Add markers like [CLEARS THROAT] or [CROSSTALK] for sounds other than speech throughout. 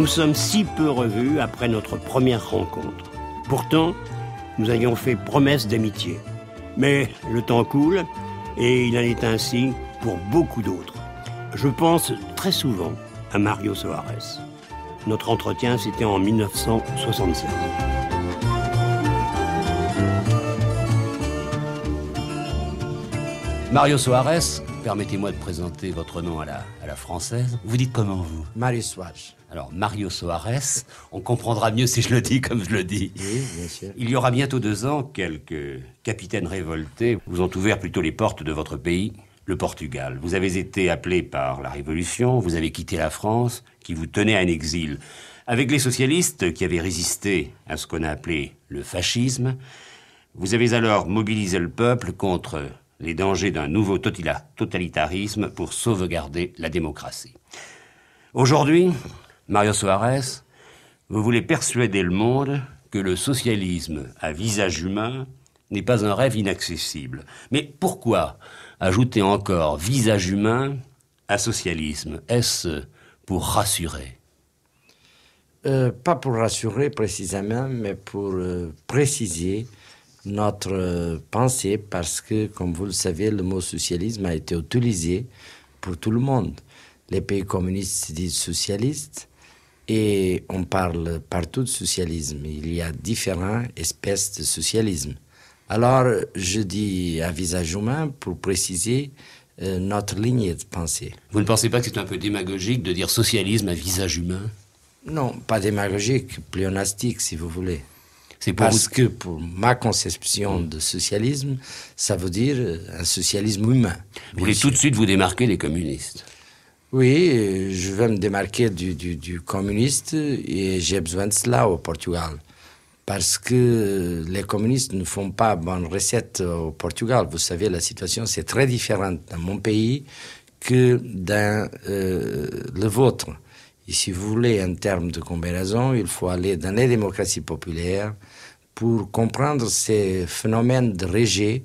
nous sommes si peu revus après notre première rencontre. Pourtant, nous avions fait promesse d'amitié. Mais le temps coule et il en est ainsi pour beaucoup d'autres. Je pense très souvent à Mario Soares. Notre entretien, c'était en 1976. Mario Soares, Permettez-moi de présenter votre nom à la, française. Vous dites comment vous Mario Soares. Alors, Mario Soares, on comprendra mieux si je le dis comme je le dis. Oui, bien sûr. Il y aura bientôt deux ans, quelques capitaines révoltés vous ont ouvert plutôt les portes de votre pays, le Portugal. Vous avez été appelé par la Révolution, vous avez quitté la France, qui vous tenait à un exil. Avec les socialistes qui avaient résisté à ce qu'on a appelé le fascisme, vous avez alors mobilisé le peuple contre les dangers d'un nouveau totalitarisme pour sauvegarder la démocratie. Aujourd'hui, Mario Soares, vous voulez persuader le monde que le socialisme à visage humain n'est pas un rêve inaccessible. Mais pourquoi ajouter encore visage humain à socialisme Est-ce pour rassurer euh, Pas pour rassurer précisément, mais pour euh, préciser notre euh, pensée parce que, comme vous le savez, le mot socialisme a été utilisé pour tout le monde. Les pays communistes se disent socialistes et on parle partout de socialisme. Il y a différentes espèces de socialisme. Alors, je dis à visage humain pour préciser euh, notre ligne de pensée. Vous ne pensez pas que c'est un peu démagogique de dire socialisme à visage humain Non, pas démagogique, pléonastique si vous voulez. C'est parce que pour ma conception de socialisme, ça veut dire euh, un socialisme humain. Vous voulez tout de suite vous démarquer des communistes Oui, euh, je veux me démarquer du, communiste et j'ai besoin de cela au Portugal parce que les communistes ne font pas bonne recette au Portugal. Vous savez, la situation, c'est très différente dans mon pays que dans euh, le vôtre. Et si vous voulez, en termes de combinaison, il faut aller dans les démocraties populaires, pour comprendre ces phénomènes de rejet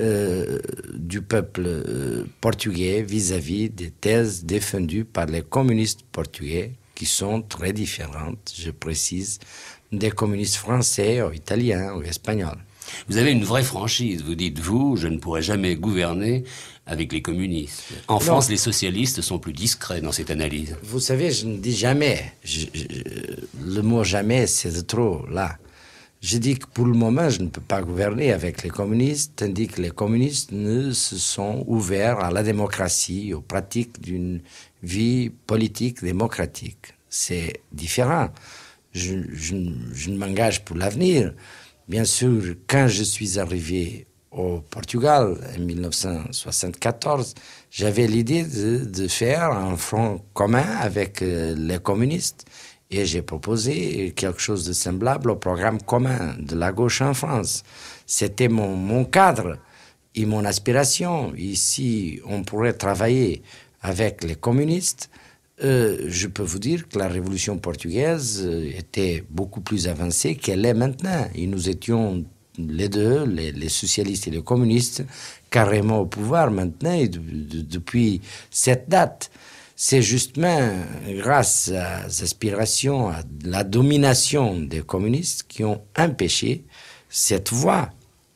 euh, du peuple euh, portugais vis-à-vis des thèses défendues par les communistes portugais, qui sont très différentes, je précise, des communistes français ou italiens ou espagnols. Vous avez une vraie franchise. Vous dites, vous, je ne pourrai jamais gouverner avec les communistes. En France, les socialistes sont plus discrets dans cette analyse. Vous savez, je ne dis jamais. le mot jamais, c'est trop, là. J'ai dit que pour le moment, je ne peux pas gouverner avec les communistes, tandis que les communistes ne se sont ouverts à la démocratie, aux pratiques d'une vie politique démocratique. C'est différent. Je, ne m'engage pour l'avenir. Bien sûr, quand je suis arrivé au Portugal en 1974, j'avais l'idée de, faire un front commun avec euh, les communistes et j'ai proposé quelque chose de semblable au programme commun de la gauche en France. C'était mon, mon cadre et mon aspiration. Ici, on pourrait travailler avec les communistes. Euh, je peux vous dire que la révolution portugaise euh, était beaucoup plus avancée qu'elle est maintenant. Et nous étions les deux, les, socialistes et les communistes, carrément au pouvoir maintenant et depuis cette date. C'est justement grâce à l'aspiration, à la domination des communistes qui ont empêché cette voie.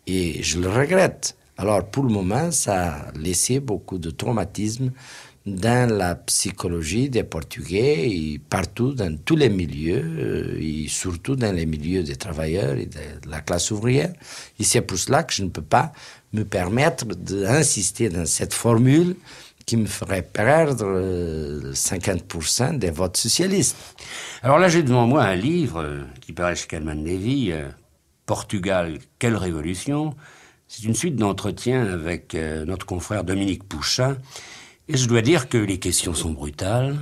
Et je le regrette. Alors pour le moment, ça a laissé beaucoup de traumatisme dans la psychologie des Portugais, et partout, dans tous les milieux, euh, et surtout dans les milieux des travailleurs et de la classe ouvrière. Et c'est pour cela que je ne peux pas me permettre d'insister dans cette formule qui me ferait perdre 50% euh, des votes socialistes. Alors là, j'ai devant moi un livre euh, qui paraît chez Calman Levy, euh, Portugal, quelle révolution C'est une suite d'entretiens avec notre confrère Dominique Pouchat. Et je dois dire que les questions sont brutales,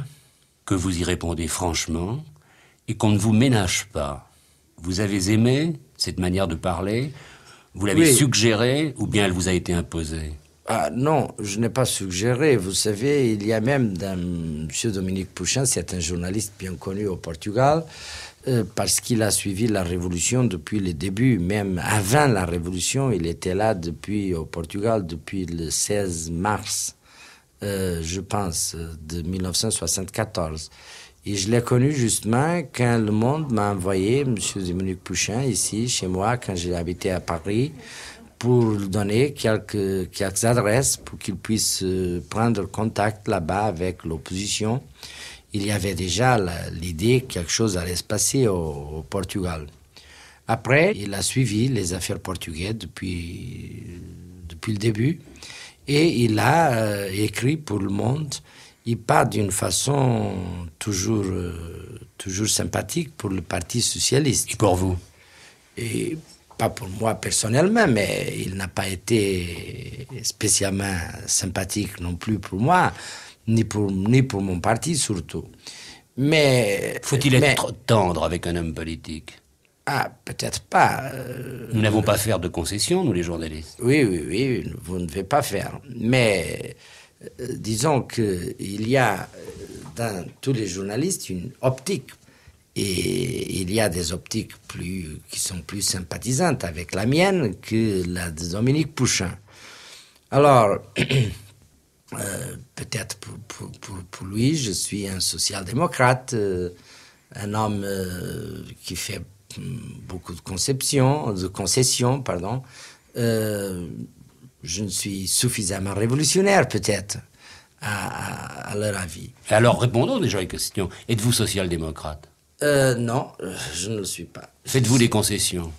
que vous y répondez franchement, et qu'on ne vous ménage pas. Vous avez aimé cette manière de parler, vous l'avez suggérée, ou bien elle vous a été imposée ah, non, je n'ai pas suggéré. Vous savez, il y a même M. Dominique Pouchin, c'est un journaliste bien connu au Portugal, euh, parce qu'il a suivi la révolution depuis le début, même avant la révolution, il était là depuis au Portugal depuis le 16 mars, euh, je pense, de 1974. Et je l'ai connu justement quand le monde m'a envoyé M. Dominique Pouchin ici chez moi quand j'ai habité à Paris pour donner quelques, quelques adresses pour qu'il puisse euh, prendre contact là-bas avec l'opposition. Il y avait déjà l'idée que quelque chose allait se passer au, Portugal. Après, il a suivi les affaires portugaises depuis, depuis le début et il a euh, écrit pour Le Monde. Il part d'une façon toujours, euh, toujours sympathique pour le Parti socialiste. pour vous et pas pour moi personnellement, mais il n'a pas été spécialement sympathique non plus pour moi, ni pour, ni pour mon parti surtout. Mais. Faut-il être tendre avec un homme politique ah, peut-être pas. Euh, nous n'avons pas faire de concessions, nous les journalistes. Oui, oui, oui, vous ne devez pas faire. Mais euh, disons disons qu'il y a euh, dans tous les journalistes une optique et il y a des optiques plus, qui sont plus sympathisantes avec la mienne que la de Dominique Pouchin. Alors, [CLEARS THROAT] euh, peut-être pour, lui, je suis un social-démocrate, euh, un homme euh, qui fait mm, beaucoup de conceptions, de concessions, pardon. je ne suis suffisamment révolutionnaire, peut-être, à, leur avis. Alors, répondons déjà à la question. Êtes-vous social-démocrate euh, non, euh, je ne le suis pas. Faites-vous des concessions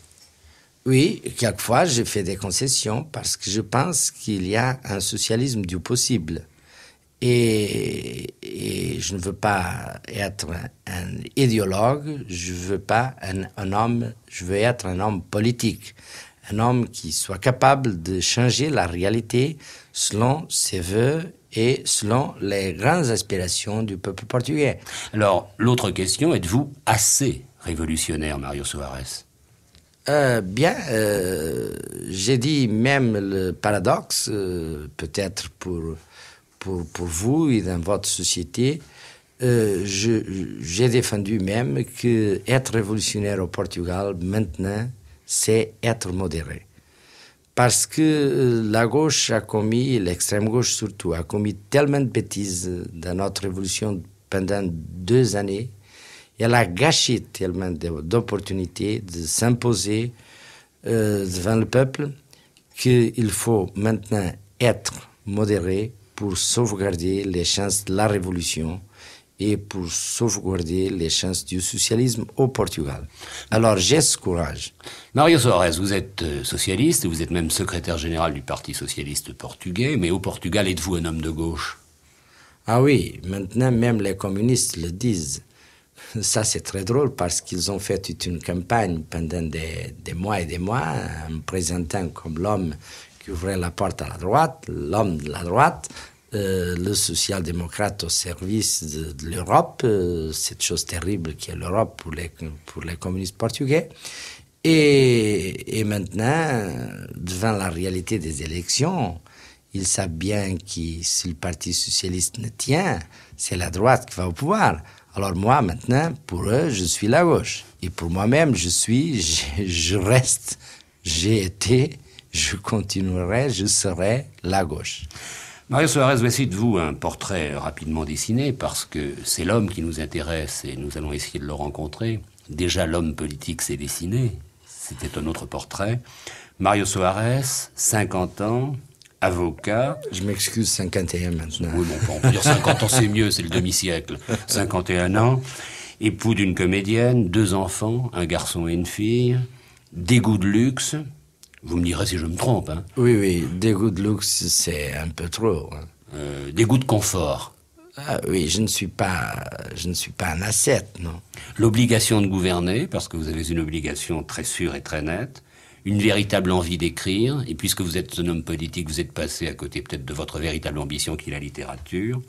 Oui, quelquefois j'ai fait des concessions parce que je pense qu'il y a un socialisme du possible. Et, je ne veux pas être un, idéologue, je veux pas un, homme, je veux être un homme politique, un homme qui soit capable de changer la réalité selon ses voeux et selon les grandes aspirations du peuple portugais. Alors, l'autre question, êtes-vous assez révolutionnaire, Mario Soares euh, bien, euh, j'ai dit même le paradoxe, euh, peut-être pour, pour, pour, vous et dans votre société, j'ai défendu même que être révolutionnaire au Portugal maintenant, c'est être modéré parce que euh, la gauche a commis, l'extrême gauche surtout, a commis tellement de bêtises euh, dans notre révolution pendant deux années. Elle a gâché tellement d'opportunités de s'imposer euh, devant le peuple qu'il faut maintenant être modéré pour sauvegarder les chances de la révolution et pour sauvegarder les chances du socialisme au Portugal. Alors j'ai ce courage. Mario Soares, vous êtes euh, socialiste, vous êtes même secrétaire général du Parti socialiste portugais, mais au Portugal êtes-vous un homme de gauche Ah oui, maintenant même les communistes le disent. Ça c'est très drôle parce qu'ils ont fait toute une campagne pendant des, des mois et des mois en me présentant comme l'homme qui ouvrait la porte à la droite, l'homme de la droite, euh, le social-démocrate au service de, l'Europe, euh, cette chose terrible qui est l'Europe pour les, pour les communistes portugais. Et, maintenant, devant la réalité des élections, ils savent bien que si le Parti socialiste ne tient, c'est la droite qui va au pouvoir. Alors moi, maintenant, pour eux, je suis la gauche. Et pour moi-même, je suis, je reste, j'ai été, je continuerai, je serai la gauche. Mario Suarez, voici de vous un portrait rapidement dessiné, parce que c'est l'homme qui nous intéresse et nous allons essayer de le rencontrer. Déjà, l'homme politique s'est dessiné, c'était un autre portrait. Mario Soares, 50 ans, avocat. Je m'excuse, 51 maintenant. Oui, bon, on peut dire 50 ans, c'est mieux, c'est le demi-siècle. 51 ans, époux d'une comédienne, deux enfants, un garçon et une fille, dégoût de luxe, vous me direz si je me trompe. Hein. Oui, oui, des goûts de luxe, c'est un peu trop. Hein. Euh, des goûts de confort. Ah oui, je ne suis pas, je ne suis pas un assiette, non. L'obligation de gouverner, parce que vous avez une obligation très sûre et très nette, une véritable envie d'écrire, et puisque vous êtes un homme politique, vous êtes passé à côté peut-être de votre véritable ambition qui est la littérature.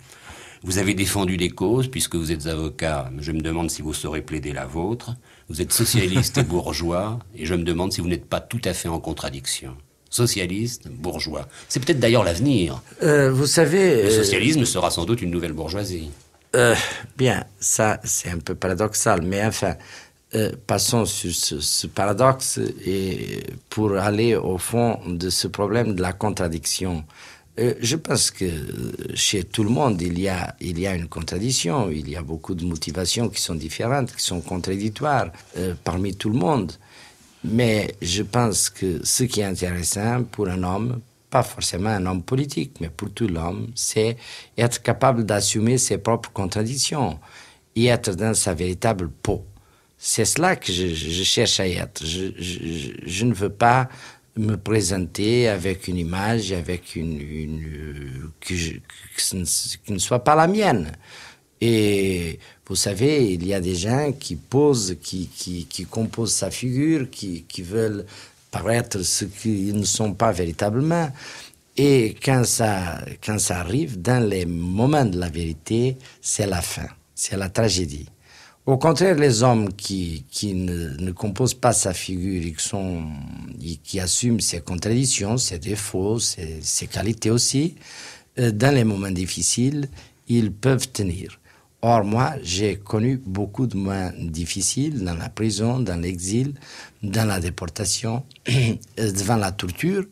Vous avez défendu des causes, puisque vous êtes avocat, je me demande si vous saurez plaider la vôtre. Vous êtes socialiste et bourgeois, et je me demande si vous n'êtes pas tout à fait en contradiction. Socialiste, bourgeois. C'est peut-être d'ailleurs l'avenir. Euh, vous savez. Le euh, socialisme sera sans doute une nouvelle bourgeoisie. Euh, bien, ça, c'est un peu paradoxal, mais enfin, passons sur ce, ce, paradoxe et pour aller au fond de ce problème de la contradiction. Euh, je pense que euh, chez tout le monde, il y, a, une contradiction, il y a beaucoup de motivations qui sont différentes, qui sont contradictoires euh, parmi tout le monde. Mais je pense que ce qui est intéressant pour un homme, pas forcément un homme politique, mais pour tout l'homme, c'est être capable d'assumer ses propres contradictions et être dans sa véritable peau. C'est cela que je, cherche à être. je ne veux pas me présenter avec une image, avec une, une que, ne, soit pas la mienne. Et vous savez, il y a des gens qui posent, qui, qui, qui composent sa figure, qui, qui veulent paraître ce qu'ils ne sont pas véritablement. Et quand ça, quand ça arrive, dans les moments de la vérité, c'est la fin, c'est la tragédie. Au contraire, les hommes qui, qui ne, composent pas sa figure qui, sont, qui assument ses contradictions, ses défauts, ses, qualités aussi, euh, dans les moments difficiles, ils peuvent tenir. Or, moi, j'ai connu beaucoup de moments difficiles dans la prison, dans l'exil, dans la déportation, [CLEARS THROAT] euh, devant la torture.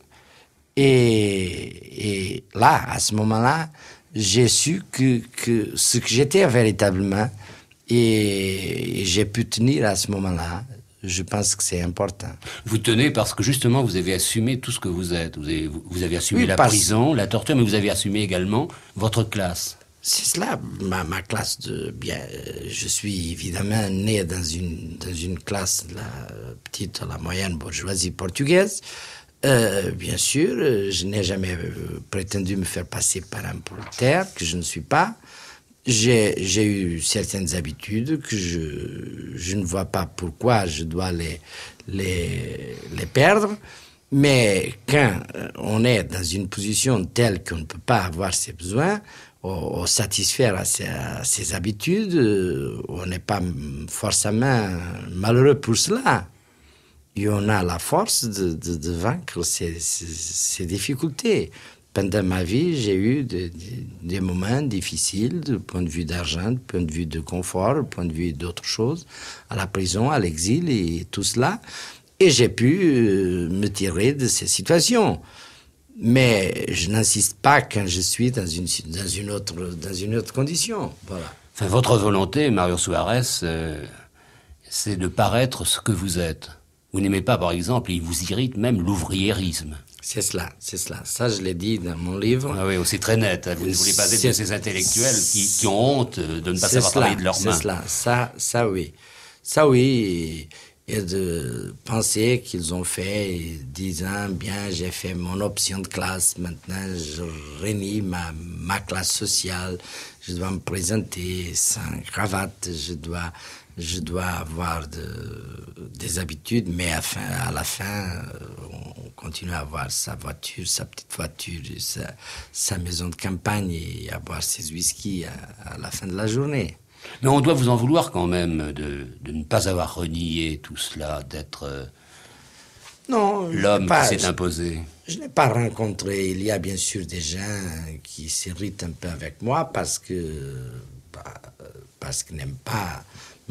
Et, là, à ce moment-là, j'ai su que ce que j'étais véritablement, et j'ai pu tenir à ce moment-là. Je pense que c'est important. Vous tenez parce que justement, vous avez assumé tout ce que vous êtes. Vous avez, assumé la prison, la torture, mais vous avez assumé également votre classe. C'est cela, ma, classe de bien. Euh, je suis évidemment né dans une, dans une classe, la petite, la moyenne bourgeoisie portugaise. Euh, bien sûr, euh, je n'ai jamais prétendu me faire passer par un prolétaire, que je ne suis pas j'ai eu certaines habitudes que je, ne vois pas pourquoi je dois les, les, les perdre. Mais quand euh, on est dans une position telle qu'on ne peut pas avoir ses besoins, ou, satisfaire à ses, habitudes, euh, on n'est pas forcément malheureux pour cela. Et on a la force de, vaincre ces, ces difficultés pendant ma vie, j'ai eu des, moments difficiles du point de vue d'argent, du point de vue de confort, du point de vue d'autres choses, à la prison, à l'exil et tout cela. Et j'ai pu euh, me tirer de ces situations. Mais je n'insiste pas quand je suis dans une, dans une, autre, dans une autre condition. Voilà. votre volonté, Mario Suarez, euh, c'est de paraître ce que vous êtes. Vous n'aimez pas, par exemple, il vous irrite même l'ouvriérisme. C'est cela, c'est cela. Ça, je l'ai dit dans mon livre. Ah oui, aussi très net. Hein. Vous ne voulez pas être de ces intellectuels qui, ont honte de ne pas savoir cela, de leurs mains. C'est cela, ça, ça oui. Ça oui, et, de penser qu'ils ont fait, disant, bien, j'ai fait mon option de classe, maintenant je réunis ma, ma classe sociale, je dois me présenter sans cravate, je dois je dois avoir des habitudes, mais à, la fin, euh, on continue à avoir sa voiture, sa petite voiture, sa, maison de campagne et à boire ses whiskies à, la fin de la journée. Mais on doit vous en vouloir quand même de, ne pas avoir renié tout cela, d'être euh, l'homme qui s'est imposé. Je n'ai pas rencontré. Il y a bien sûr des gens qui s'irritent un peu avec moi parce que bah, euh, parce qu'ils n'aiment pas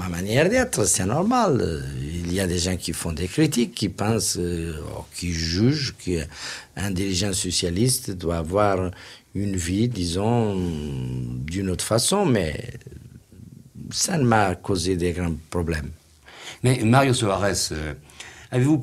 ma manière d'être, c'est normal. Il y a des gens qui font des critiques, qui pensent, euh, oh, qui jugent qu'un dirigeant socialiste doit avoir une vie, disons, d'une autre façon, mais ça ne m'a causé des grands problèmes. Mais Mario Soares, euh, avez-vous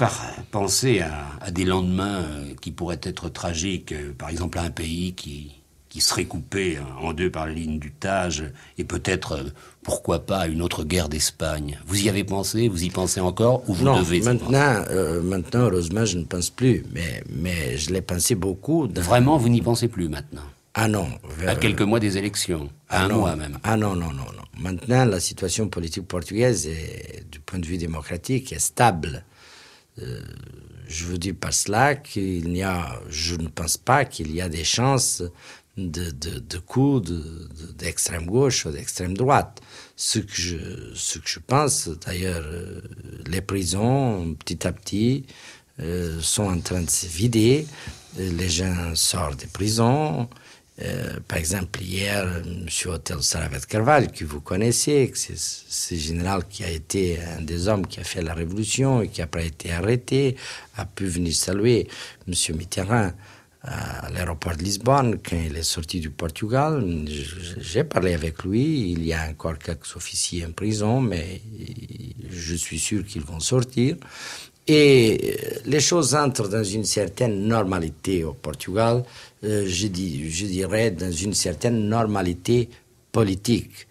pensé à, des lendemains euh, qui pourraient être tragiques, par exemple à un pays qui, qui serait coupé hein, en deux par la ligne du Tage, et peut-être, euh, pourquoi pas, une autre guerre d'Espagne. Vous y avez pensé Vous y pensez encore Ou vous non, maintenant, euh, maintenant, heureusement, je ne pense plus, mais, mais je l'ai pensé beaucoup. Vraiment, vous n'y pensez plus maintenant ah non. Euh, à quelques mois des élections. À ah un non. mois même. Ah non, non, non, non. Maintenant, la situation politique portugaise, du point de vue démocratique, est stable. je vous dis par cela qu'il n'y a, je ne pense pas qu'il y a des chances de, de, de coups d'extrême gauche ou d'extrême droite. Ce que je, ce que je pense, d'ailleurs, euh, les prisons, petit à petit, euh, sont en train de se vider. Euh, les gens sortent des prisons. par exemple, hier, M. otello Saravet Carvalho, que vous connaissez, c'est général qui a été un des hommes qui a fait la révolution et qui après a été arrêté, a pu venir saluer M. Mitterrand à l'aéroport de Lisbonne, quand il est sorti du Portugal, j'ai parlé avec lui. Il y a encore quelques officiers en prison, mais je suis sûr qu'ils vont sortir. Et euh, les choses entrent dans une certaine normalité au Portugal, euh, je, dirais dans une certaine normalité politique.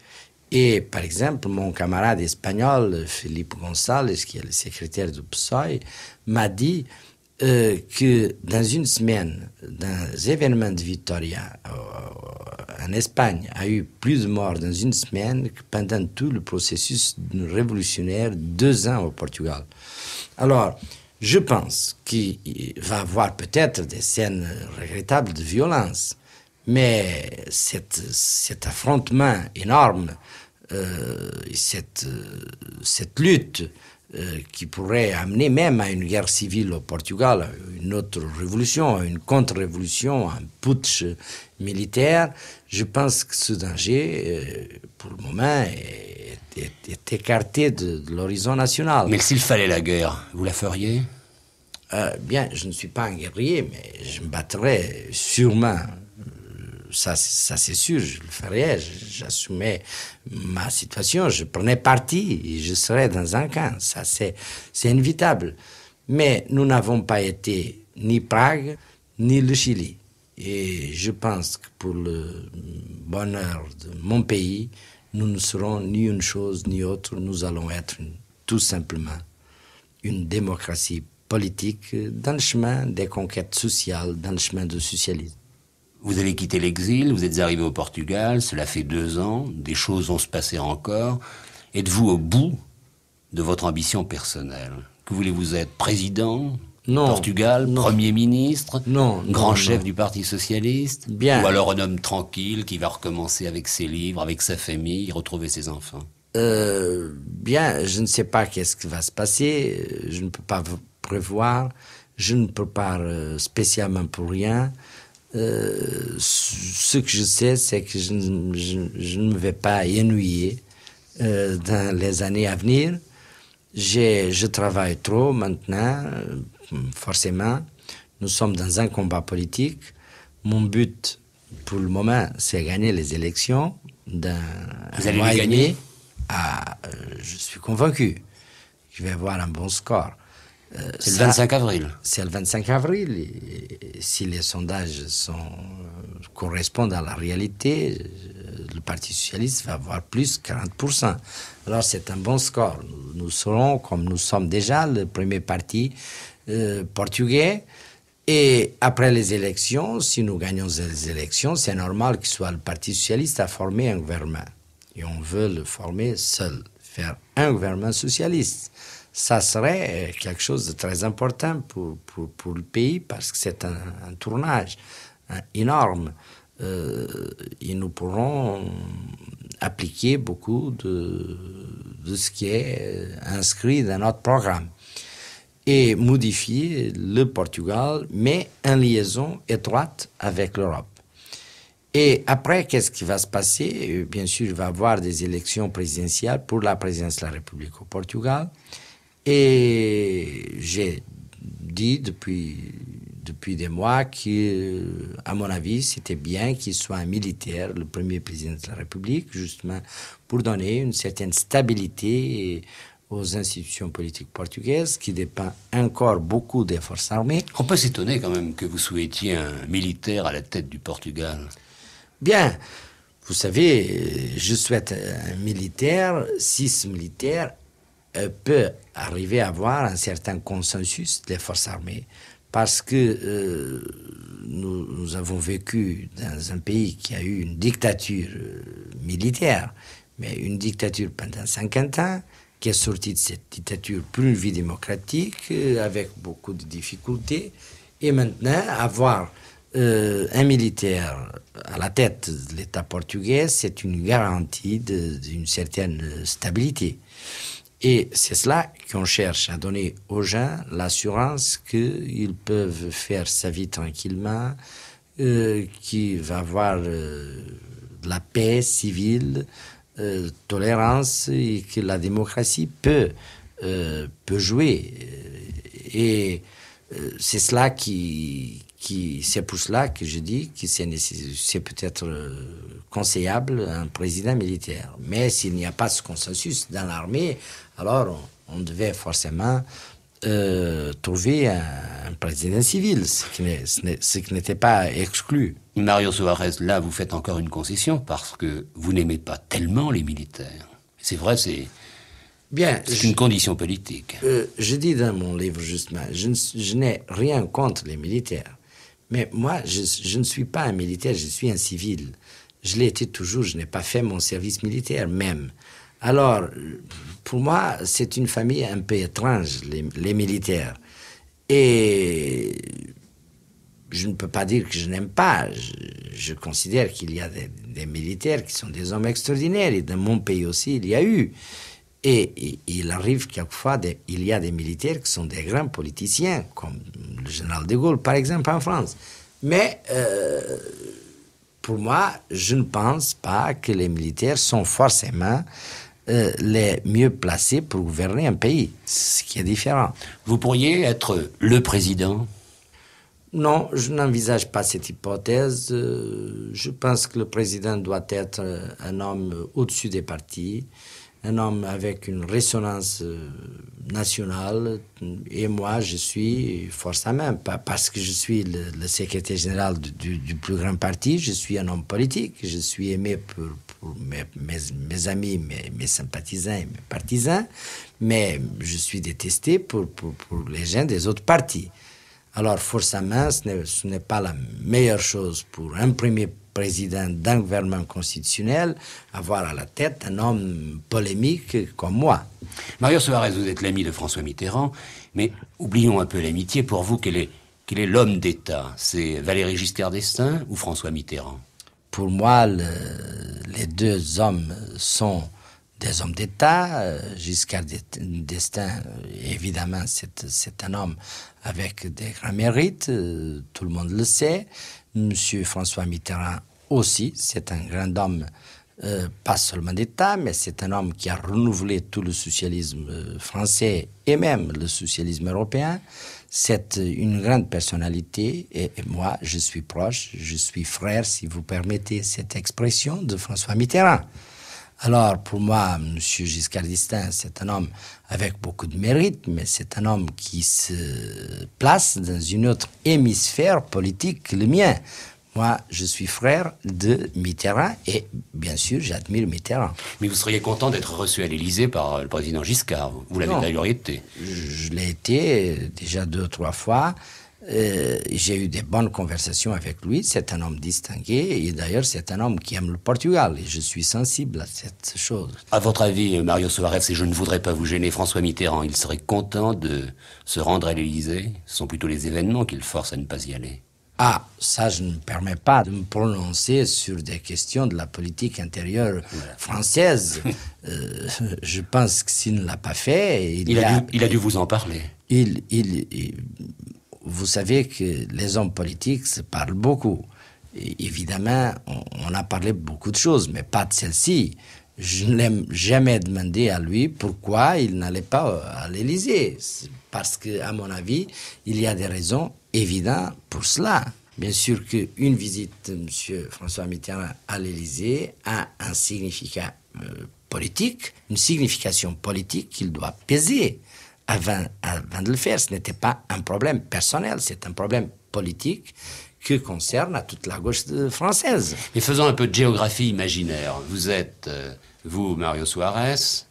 Et par exemple, mon camarade espagnol, Philippe González, qui est le secrétaire du PSOE, m'a dit euh, que dans une semaine, dans événement de Vitoria, euh, en Espagne, a eu plus de morts dans une semaine que pendant tout le processus révolutionnaire, deux ans au Portugal. Alors, je pense qu'il va y avoir peut-être des scènes regrettables de violence, mais cet affrontement énorme, euh, cette, euh, cette lutte euh, qui pourrait amener même à une guerre civile au Portugal, une autre révolution, une contre-révolution, un putsch militaire, je pense que ce danger, euh, pour le moment, est, écarté de, l'horizon national. Mais s'il fallait la guerre, vous la feriez euh, Bien, je ne suis pas un guerrier, mais je me battrais sûrement ça, c'est sûr, je le ferais, j'assumais ma situation, je prenais parti et je serais dans un camp, ça c'est, c'est inévitable. Mais nous n'avons pas été ni Prague, ni le Chili. Et je pense que pour le bonheur de mon pays, nous ne serons ni une chose ni autre, nous allons être tout simplement une démocratie politique dans le chemin des conquêtes sociales, dans le chemin du socialisme. Vous avez quitté l'exil, vous êtes arrivé au Portugal, cela fait deux ans, des choses vont se passer encore. Êtes-vous au bout de votre ambition personnelle Que voulez-vous être Président non, Portugal, Premier ministre, non, grand chef du Parti socialiste, Bien. ou alors un homme tranquille qui va recommencer avec ses livres, avec sa famille, retrouver ses enfants. Euh, bien, je ne sais pas qu'est-ce qui va se passer, je ne peux pas prévoir, je ne peux pas euh, spécialement pour rien. Euh, ce que je sais, c'est que je, ne me ne vais pas ennuyer euh, dans les années à venir. Je travaille trop maintenant, euh, forcément. Nous sommes dans un combat politique. Mon but, pour le moment, c'est gagner les élections. Vous allez gagner ah, Je suis convaincu. Je vais avoir un bon score. Euh, c'est le 25 avril. C'est le 25 avril. si les sondages correspondent à la réalité, euh, le Parti socialiste va avoir plus de 40%. Alors c'est un bon score. Nous, serons, comme nous sommes déjà, le premier parti euh, portugais. Et après les élections, si nous gagnons les élections, c'est normal qu'il soit le Parti socialiste à former un gouvernement. Et on veut le former seul, faire un gouvernement socialiste ça serait euh, quelque chose de très important pour, pour, le pays parce que c'est un, tournage hein, énorme. Euh, et nous pourrons appliquer beaucoup de, de, ce qui est euh, inscrit dans notre programme et modifier le Portugal, mais en liaison étroite avec l'Europe. Et après, qu'est-ce qui va se passer Bien sûr, il va y avoir des élections présidentielles pour la présidence de la République au Portugal. Et j'ai dit depuis, depuis des mois qu'à mon avis, c'était bien qu'il soit un militaire, le premier président de la République, justement pour donner une certaine stabilité aux institutions politiques portugaises, qui dépend encore beaucoup des forces armées. On peut s'étonner quand même que vous souhaitiez un militaire à la tête du Portugal. Bien, vous savez, je souhaite un militaire, six militaires, euh, peut arriver à avoir un certain consensus des forces armées parce que euh, nous, avons vécu dans un pays qui a eu une dictature euh, militaire, mais une dictature pendant 50 ans, qui est sortie de cette dictature pour une vie démocratique, avec beaucoup de difficultés, et maintenant avoir un militaire à la tête de l'État portugais, c'est une garantie d'une certaine stabilité. Et c'est cela qu'on cherche à donner aux gens l'assurance qu'ils peuvent faire sa vie tranquillement, euh, qu'il va avoir euh, de la paix civile, euh, tolérance et que la démocratie peut, euh, peut jouer. Et euh, c'est cela qui, c'est pour cela que je dis que c'est, peut-être euh, conseillable un président militaire. Mais s'il n'y a pas ce consensus dans l'armée, alors on, devait forcément euh, trouver un, président civil, ce qui, n'était pas exclu. Mario Suarez, là, vous faites encore une concession parce que vous n'aimez pas tellement les militaires. C'est vrai, c'est. Bien. C'est une condition politique. Euh, je dis dans mon livre justement, je n'ai rien contre les militaires. Mais moi, je, ne suis pas un militaire, je suis un civil. Je l'ai été toujours, je n'ai pas fait mon service militaire même. Alors, pour moi, c'est une famille un peu étrange, les, militaires. Et je ne peux pas dire que je n'aime pas. Je, considère qu'il y a des, militaires qui sont des hommes extraordinaires. Et dans mon pays aussi, il y a eu. Et, il arrive quelquefois, il y a des militaires qui sont des grands politiciens, comme le général de Gaulle, par exemple, en France. Mais euh, pour moi, je ne pense pas que les militaires sont forcément euh, les mieux placés pour gouverner un pays, ce qui est différent. Vous pourriez être le président non, je n'envisage pas cette hypothèse. Euh, je pense que le président doit être un homme au-dessus des partis, un homme avec une résonance euh, nationale. Et moi, je suis forcément, pas parce que je suis le, secrétaire général du, plus grand parti, je suis un homme politique, je suis aimé pour, mes, amis, mes, mes, sympathisants et mes partisans, mais je suis détesté pour, les gens des autres partis. Alors, forcément, ce n'est pas la meilleure chose pour un premier président d'un gouvernement constitutionnel, avoir à la tête un homme polémique comme moi. Mario Soares, vous êtes l'ami de François Mitterrand, mais oublions un peu l'amitié. Pour vous, quel est, est l'homme d'État C'est Valéry Giscard d'Estaing ou François Mitterrand Pour moi, les deux hommes sont des hommes d'État. Euh, Giscard d'Estaing, évidemment, c'est un homme avec des grands mérites, euh, tout le monde le sait. Monsieur François Mitterrand aussi, c'est un grand homme, euh, pas seulement d'État, mais c'est un homme qui a renouvelé tout le socialisme euh, français et même le socialisme européen. C'est une grande personnalité et, moi, je suis proche, je suis frère, si vous permettez cette expression, de François Mitterrand. Alors, pour moi, M. Giscard d'Estaing, c'est un homme avec beaucoup de mérite, mais c'est un homme qui se place dans une autre hémisphère politique que le mien. Moi, je suis frère de Mitterrand et bien sûr, j'admire Mitterrand. Mais vous seriez content d'être reçu à l'Élysée par le président Giscard. Vous l'avez d'ailleurs été. Je l'ai été euh, déjà deux ou trois fois. Euh, j'ai eu des bonnes conversations avec lui. C'est un homme distingué et d'ailleurs c'est un homme qui aime le Portugal et je suis sensible à cette chose. À votre avis, Mario Soares, et je ne voudrais pas vous gêner, François Mitterrand, il serait content de se rendre à l'Élysée Ce sont plutôt les événements qu'il force à ne pas y aller. Ah, ça, je ne me permets pas de me prononcer sur des questions de la politique intérieure française. [LAUGHS] Euh, je pense que s'il ne l'a pas fait... Il, a, dû, vous en parler. Il, vous savez que les hommes politiques se parlent beaucoup. évidemment, on, a parlé beaucoup de choses, mais pas de celle-ci. Je ne l'ai jamais demandé à lui pourquoi il n'allait pas à l'Élysée. Parce que, à mon avis, il y a des raisons évident pour cela. Bien sûr qu'une visite de M. François Mitterrand à l'Élysée a un significat euh, politique, une signification politique qu'il doit peser avant, avant de le faire. Ce n'était pas un problème personnel, c'est un problème politique que concerne toute la gauche française. Mais faisons un peu de géographie imaginaire. Vous êtes, euh, vous, Mario Suarez,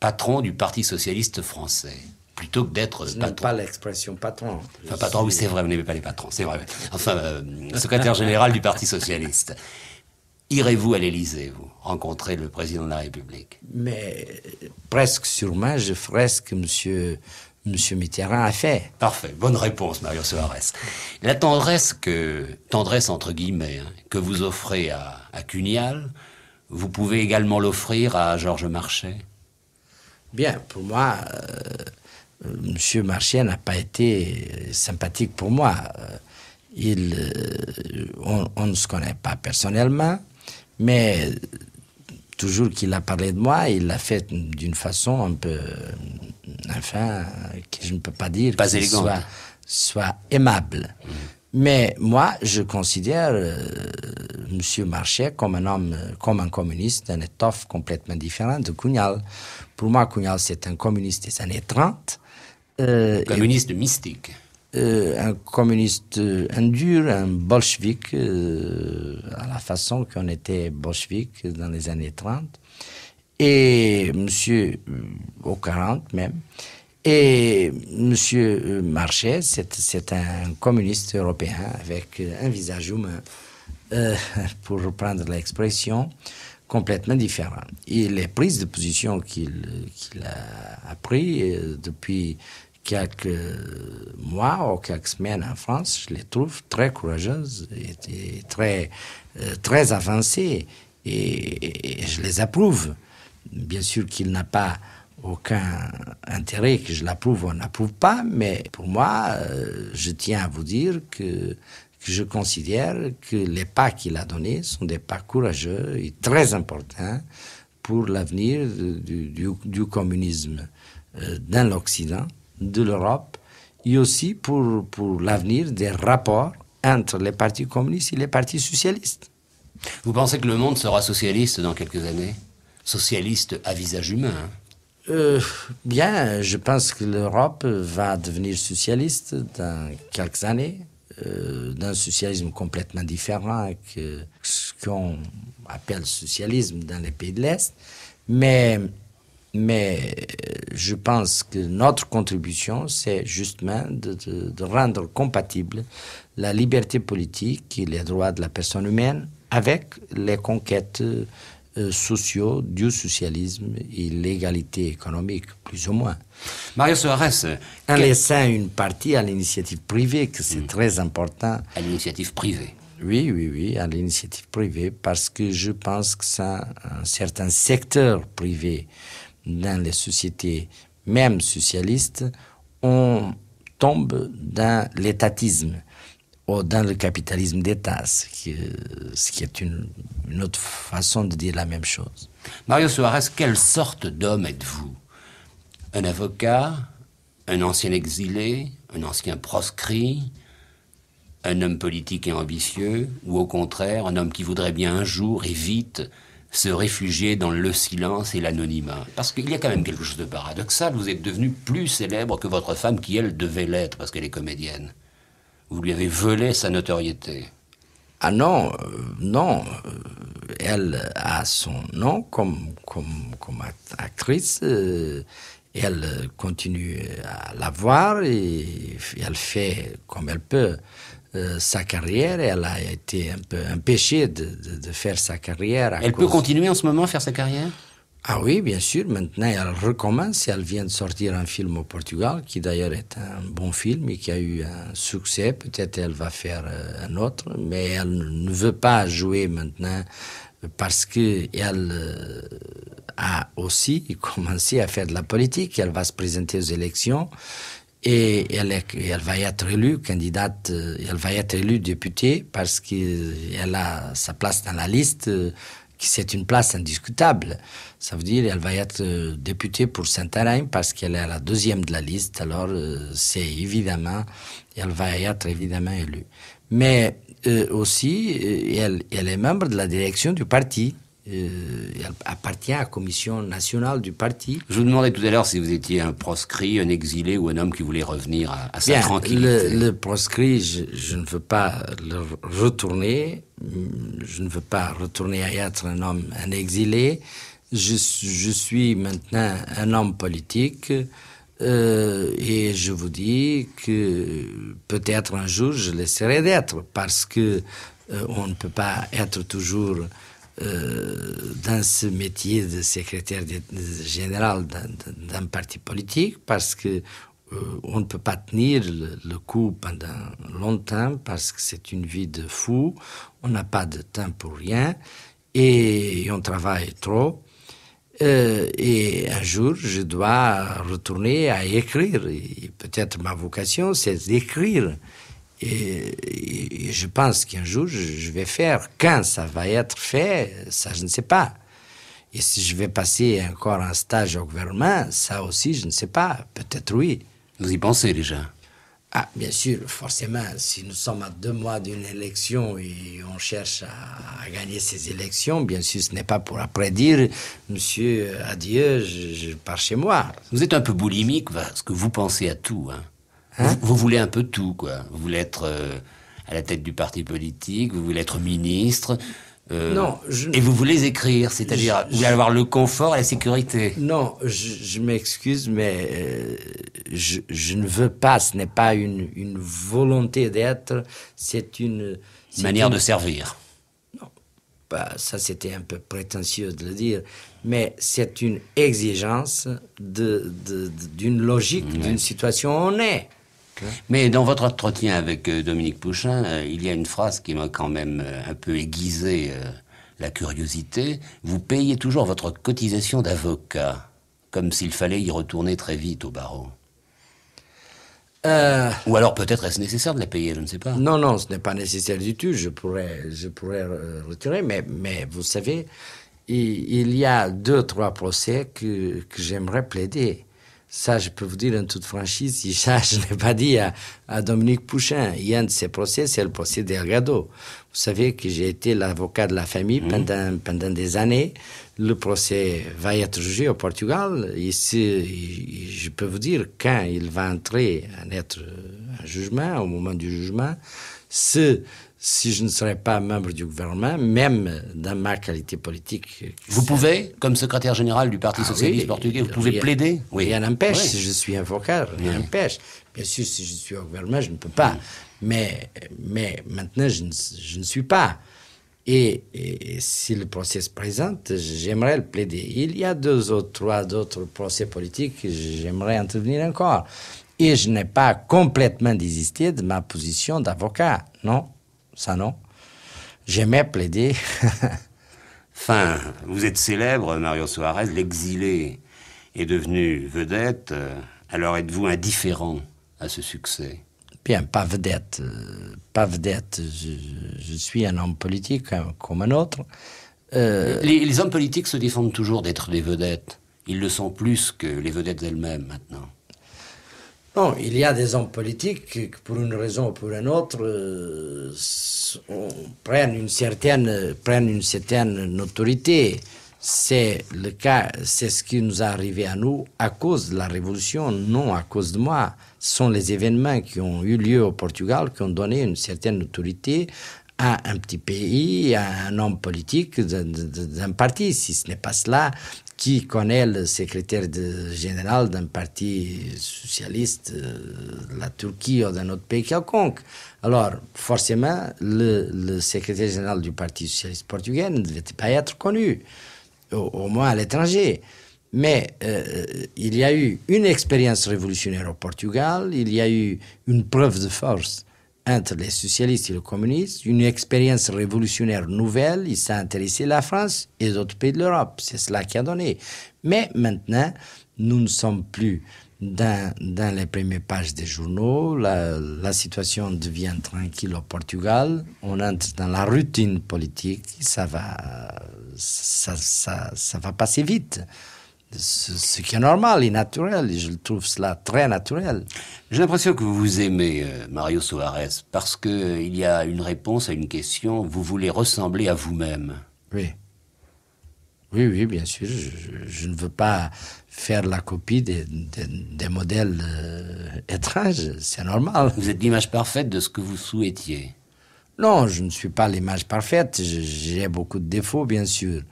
patron du Parti socialiste français plutôt que d'être patron. pas l'expression patron. Enfin, patron, oui, c'est vrai, vous n'aimez pas les patrons, c'est vrai. Enfin, euh, secrétaire général du Parti Socialiste. Irez-vous à l'Élysée, vous, rencontrer le président de la République Mais presque sûrement, je ferai ce que monsieur, monsieur Mitterrand a fait. Parfait, bonne réponse, Mario Suarez La tendresse que, tendresse entre guillemets, hein, que vous offrez à, à Cunial, vous pouvez également l'offrir à Georges Marchais Bien, pour moi, euh, euh, Monsieur Marchais n'a pas été euh, sympathique pour moi. Euh, on, ne se connaît pas personnellement, mais toujours qu'il a parlé de moi, il l'a fait d'une façon un peu, enfin, que je ne peux pas dire, pas élégante. Soit, aimable. Mmh. Mais moi, je considère Monsieur Marchais comme un homme, comme un communiste, un étoffe complètement différent de Cugnal. Pour moi, Cugnal, c'est un communiste des années 30, euh, euh, un communiste mystique. Euh, un communiste indur, un bolchevique, à la façon qu'on était bolchevique dans les années 30, et monsieur, au 40 même, et monsieur Marchais, c'est un communiste européen avec un visage humain, [LAUGHS] pour reprendre l'expression, complètement différent. Et les prises de position qu'il a, pris depuis quelques euh, mois ou quelques semaines en France, je les trouve très courageuses et, très, euh, très avancées. Et, je les approuve. Bien sûr qu'il n'a pas aucun intérêt que je l'approuve ou n'approuve pas, mais pour moi, euh, je tiens à vous dire que, je considère que les pas qu'il a donnés sont des pas courageux et très importants pour l'avenir du, du, communisme dans l'Occident de l'Europe et aussi pour, pour l'avenir des rapports entre les partis communistes et les partis socialistes. Vous pensez que le monde sera socialiste dans quelques années Socialiste à visage humain hein euh, bien, je pense que l'Europe va devenir socialiste dans quelques années, euh, d'un socialisme complètement différent que ce qu'on appelle socialisme dans les pays de l'Est. Mais mais euh, je pense que notre contribution, c'est justement de, rendre compatible la liberté politique et les droits de la personne humaine avec les conquêtes euh, sociaux du socialisme et l'égalité économique, plus ou moins. Mario Soares. En laissant une partie à l'initiative privée, que c'est mm. très important. À l'initiative privée. Oui, oui, oui, à l'initiative privée, parce que je pense que c'est un certain secteur privé dans les sociétés même socialistes, on tombe dans l'étatisme ou dans le capitalisme d'État, ce qui, est une, une, autre façon de dire la même chose. Mario Suarez, quelle sorte d'homme êtes-vous Un avocat Un ancien exilé Un ancien proscrit Un homme politique et ambitieux Ou au contraire, un homme qui voudrait bien un jour et vite se réfugier dans le silence et l'anonymat. Parce qu'il y a quand même quelque chose de paradoxal. Vous êtes devenu plus célèbre que votre femme qui, elle, devait l'être parce qu'elle est comédienne. Vous lui avez volé sa notoriété. Ah non, euh, non. Euh, elle a son nom comme, comme, comme actrice. Euh, elle continue à l'avoir et elle fait comme elle peut. Euh, sa carrière. Elle a été un peu empêchée de, de, faire sa carrière. Elle peut continuer en ce moment à faire sa carrière ah oui, bien sûr. Maintenant, elle recommence. Elle vient de sortir un film au Portugal, qui d'ailleurs est un bon film et qui a eu un succès. Peut-être elle va faire euh, un autre, mais elle ne veut pas jouer maintenant parce que elle euh, a aussi commencé à faire de la politique. Elle va se présenter aux élections et elle, va être élue candidate, euh, elle va être élue députée parce qu'elle euh, a sa place dans la liste, euh, qui c'est une place indiscutable. Ça veut dire qu'elle va être députée pour Saint-Araim parce qu'elle est à la deuxième de la liste. Alors, c'est évidemment, elle va être évidemment élue. Mais aussi, elle est membre de la direction du parti. Euh, appartient à la commission nationale du parti. Je vous demandais tout à l'heure si vous étiez un proscrit, un exilé ou un homme qui voulait revenir à, sa tranquillité. Le, proscrit, je, ne veux pas le retourner. Je ne veux pas retourner à être un homme, un exilé. Je, suis maintenant un homme politique. Euh, et je vous dis que peut-être un jour je laisserai d'être parce que euh, on ne peut pas être toujours euh, dans ce métier de secrétaire général d'un parti politique parce que euh, on ne peut pas tenir le, coup pendant longtemps parce que c'est une vie de fou, on n'a pas de temps pour rien et on travaille trop. Euh, et un jour, je dois retourner à écrire. Et peut-être ma vocation, c'est d'écrire. Et, je pense qu'un jour, je, vais faire. Quand ça va être fait, ça, je ne sais pas. Et si je vais passer encore un stage au gouvernement, ça aussi, je ne sais pas. Peut-être oui. Vous y pensez déjà Ah, bien sûr, forcément. Si nous sommes à deux mois d'une élection et on cherche à, gagner ces élections, bien sûr, ce n'est pas pour après dire, monsieur, adieu, je, pars chez moi. Vous êtes un peu boulimique ce que vous pensez à tout. Hein. Hein vous, voulez un peu tout, quoi. Vous voulez être euh, à la tête du parti politique, vous voulez être ministre. Euh, non, Et vous voulez écrire, c'est-à-dire vous voulez avoir le confort et la sécurité. Non, je, m'excuse, mais euh, je, ne veux pas, ce n'est pas une, volonté d'être, c'est une... manière de servir. Non, bah, ça c'était un peu prétentieux de le dire, mais c'est une exigence d'une logique, d'une situation où on est. Mais dans votre entretien avec euh, Dominique Pouchin, euh, il y a une phrase qui m'a quand même euh, un peu aiguisé la curiosité. Vous payez toujours votre cotisation d'avocat, comme s'il fallait y retourner très vite au barreau. Ou alors peut-être est-ce nécessaire de la payer, je ne sais pas. Non, non, ce n'est pas nécessaire du tout. Je pourrais, je pourrais retirer, mais, vous savez, il, y a deux, trois procès que j'aimerais plaider. Ça, je peux vous dire en toute franchise, ça, [LAUGHS] je n'ai pas dit à, Dominique Pouchin. Il y a un de ces procès, c'est le procès Delgado. Vous savez que j'ai été l'avocat de la famille mhm. pendant, pendant des années. Le procès va être jugé au Portugal. Ici, je peux vous dire, quand il va entrer en être un jugement, au moment du jugement, ce si je ne serais pas membre du gouvernement, même dans ma qualité politique. Euh, vous pouvez, comme secrétaire général du Parti ah socialiste portugais, vous pouvez plaider Oui, rien n'empêche si je suis avocat, rien n'empêche. Bien sûr, si je suis au gouvernement, je ne peux pas. Mais, mais maintenant, je ne, suis pas. Et, et, si le procès se présente, j'aimerais le plaider. Il y a deux ou trois autres procès politiques que j'aimerais intervenir encore. Et je n'ai pas complètement désisté de ma position d'avocat, non ça non. J'aimais plaider. [LAUGHS] enfin, vous êtes célèbre, Mario Suarez, l'exilé est devenu vedette. Alors êtes-vous indifférent à ce succès Bien, pas vedette. Euh, pas vedette. Je, suis un homme politique hein, comme un autre. Euh, les hommes politiques se défendent toujours d'être des vedettes. Ils le sont plus que les vedettes elles-mêmes maintenant. Non, il y a des hommes politiques qui, pour une raison ou pour une autre, euh, on, prennent, une certaine, prennent une certaine notoriété. C'est le cas, c'est ce qui nous est arrivé à nous à cause de la révolution, non à cause de moi. Ce sont les événements qui ont eu lieu au Portugal qui ont donné une certaine autorité à un petit pays, à un homme politique d'un parti. Si ce n'est pas cela, qui connaît le secrétaire général d'un parti socialiste euh, de la Turquie ou d'un autre pays quelconque Alors, forcément, le, secrétaire général du Parti socialiste portugais ne devait pas être connu, au, moins à l'étranger. Mais euh, euh, il y a eu une expérience révolutionnaire au Portugal, il y a eu une preuve de force entre les socialistes et les communistes, une expérience révolutionnaire nouvelle. s'est intéressé à la France et les autres pays de l'Europe. C'est cela qui a donné. Mais maintenant, nous ne sommes plus dans, les premières pages des journaux. La, situation devient tranquille au Portugal. On entre dans la routine politique. Ça va, ça va passer vite ce, qui est normal et naturel. Et je trouve cela très naturel. J'ai l'impression que vous vous aimez euh, Mario Suarez, parce qu'il euh, y a une réponse à une question. Vous voulez ressembler à vous-même. Oui. Oui, oui, bien sûr. Je, ne veux pas faire la copie des, modèles euh, étranges. C'est normal. Vous êtes l'image parfaite de ce que vous souhaitiez. Non, je ne suis pas l'image parfaite. J'ai beaucoup de défauts, bien sûr.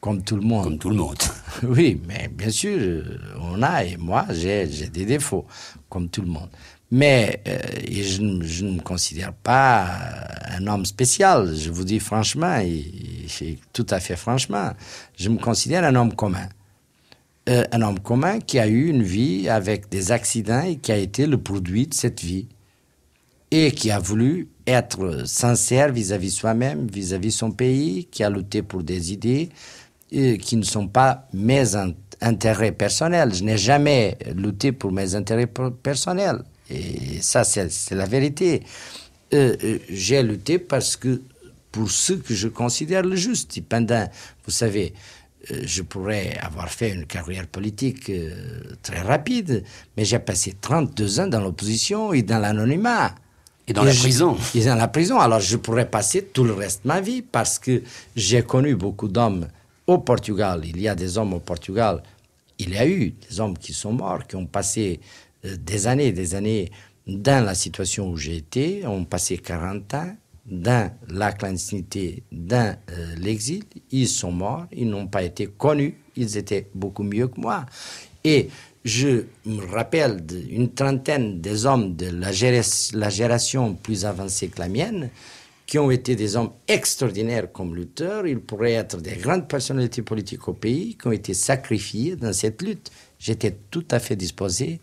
Comme tout le monde. tout le monde. [LAUGHS] Oui, mais bien sûr, euh, on a, et moi, j'ai des défauts, comme tout le monde. Mais euh, je, je, ne me considère pas euh, un homme spécial, je vous dis franchement, et, tout à fait franchement, je me considère un homme commun. un homme commun qui a eu une vie avec des accidents et qui a été le produit de cette vie. Et qui a voulu être sincère vis-à-vis soi-même, vis-à-vis son pays, qui a lutté pour des idées, qui ne sont pas mes intérêts personnels. Je n'ai jamais lutté pour mes intérêts personnels. Et ça, c'est la vérité. Euh, euh, j'ai lutté parce que pour ce que je considère le juste. Et pendant, vous savez, euh, je pourrais avoir fait une carrière politique très rapide, mais j'ai passé 32 ans dans l'opposition et dans l'anonymat. Et dans la prison. Et dans la prison. Alors je pourrais passer tout le reste de ma vie parce que j'ai connu beaucoup d'hommes au Portugal, il y a des hommes au Portugal, il y a eu des hommes qui sont morts, qui ont passé euh, des années, des années dans la situation où j'ai été, ont passé 40 ans dans la clandestinité, dans euh, l'exil. Ils sont morts, ils n'ont pas été connus, ils étaient beaucoup mieux que moi. Et je me rappelle d'une trentaine des hommes de la, la génération plus avancée que la mienne qui ont été des hommes extraordinaires comme lutteurs. Ils pourraient être des grandes personnalités politiques au pays qui ont été sacrifiés dans cette lutte. J'étais tout à fait disposé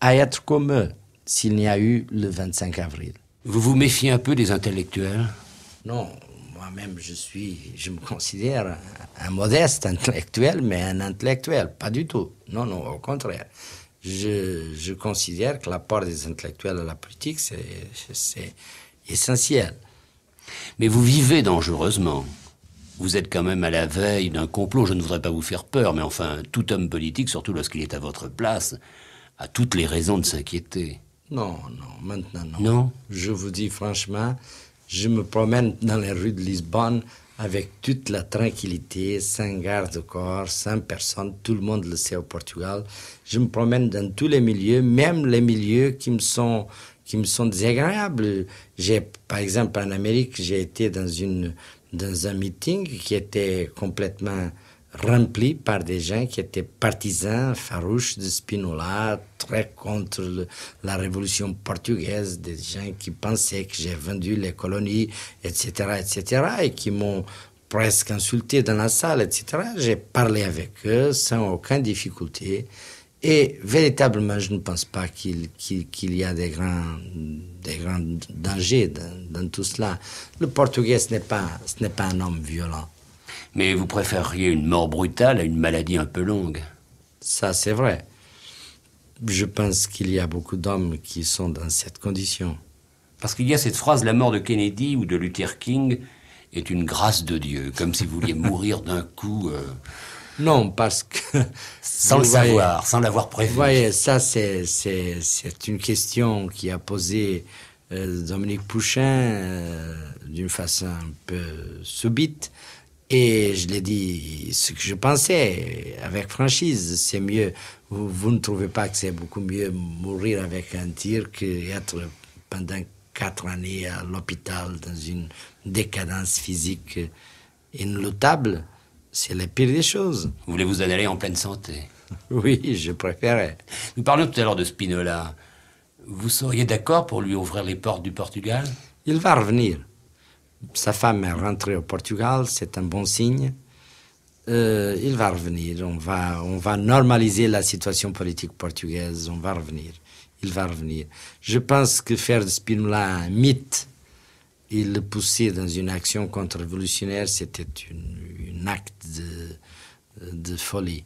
à être comme eux s'il n'y a eu le 25 avril. Vous vous méfiez un peu des intellectuels Non, moi-même je suis, je me considère un, modeste intellectuel, mais un intellectuel, pas du tout. Non, non, au contraire. Je, je, considère que l'apport des intellectuels à la politique, c'est essentiel. Mais vous vivez dangereusement. Vous êtes quand même à la veille d'un complot. Je ne voudrais pas vous faire peur, mais enfin, tout homme politique, surtout lorsqu'il est à votre place, a toutes les raisons de s'inquiéter. Non, non, maintenant non. Non. Je vous dis franchement, je me promène dans les rues de Lisbonne avec toute la tranquillité, sans garde-corps, sans personne, tout le monde le sait au Portugal. Je me promène dans tous les milieux, même les milieux qui me sont qui me sont désagréables. J'ai, par exemple, en Amérique, j'ai été dans une dans un meeting qui était complètement rempli par des gens qui étaient partisans farouches de Spinola, très contre la révolution portugaise, des gens qui pensaient que j'ai vendu les colonies, etc., etc., et qui m'ont presque insulté dans la salle, etc. J'ai parlé avec eux sans aucune difficulté. Et véritablement, je ne pense pas qu'il y a des grands, dangers dans, tout cela. Le portugais, ce n'est pas, un homme violent. Mais vous préféreriez une mort brutale à une maladie un peu longue Ça, c'est vrai. Je pense qu'il y a beaucoup d'hommes qui sont dans cette condition. Parce qu'il y a cette phrase, la mort de Kennedy ou de Luther King est une grâce de Dieu, comme si vous vouliez mourir d'un coup. Euh, non, parce que... [LAUGHS] Sans le savoir, sans l'avoir prévu. Vous voyez, ça, c'est, une question qui a posé euh, Dominique Pouchin euh, d'une façon un peu subite. Et je l'ai dit ce que je pensais, avec franchise, c'est mieux. Vous, vous ne trouvez pas que c'est beaucoup mieux mourir avec un tir qu'être pendant quatre années à l'hôpital dans une décadence physique inloutable c'est la pire des choses. Vous voulez vous en aller en pleine santé [LAUGHS] Oui, je préférais. Nous parlons tout à l'heure de Spinola. Vous seriez d'accord pour lui ouvrir les portes du Portugal Il va revenir. Sa femme est rentrée au Portugal, c'est un bon signe. Euh, il va revenir. On va, on va normaliser la situation politique portugaise. On va revenir. Il va revenir. Je pense que faire de Spinola un mythe il le poussait dans une action contre-révolutionnaire, c'était un acte de, folie.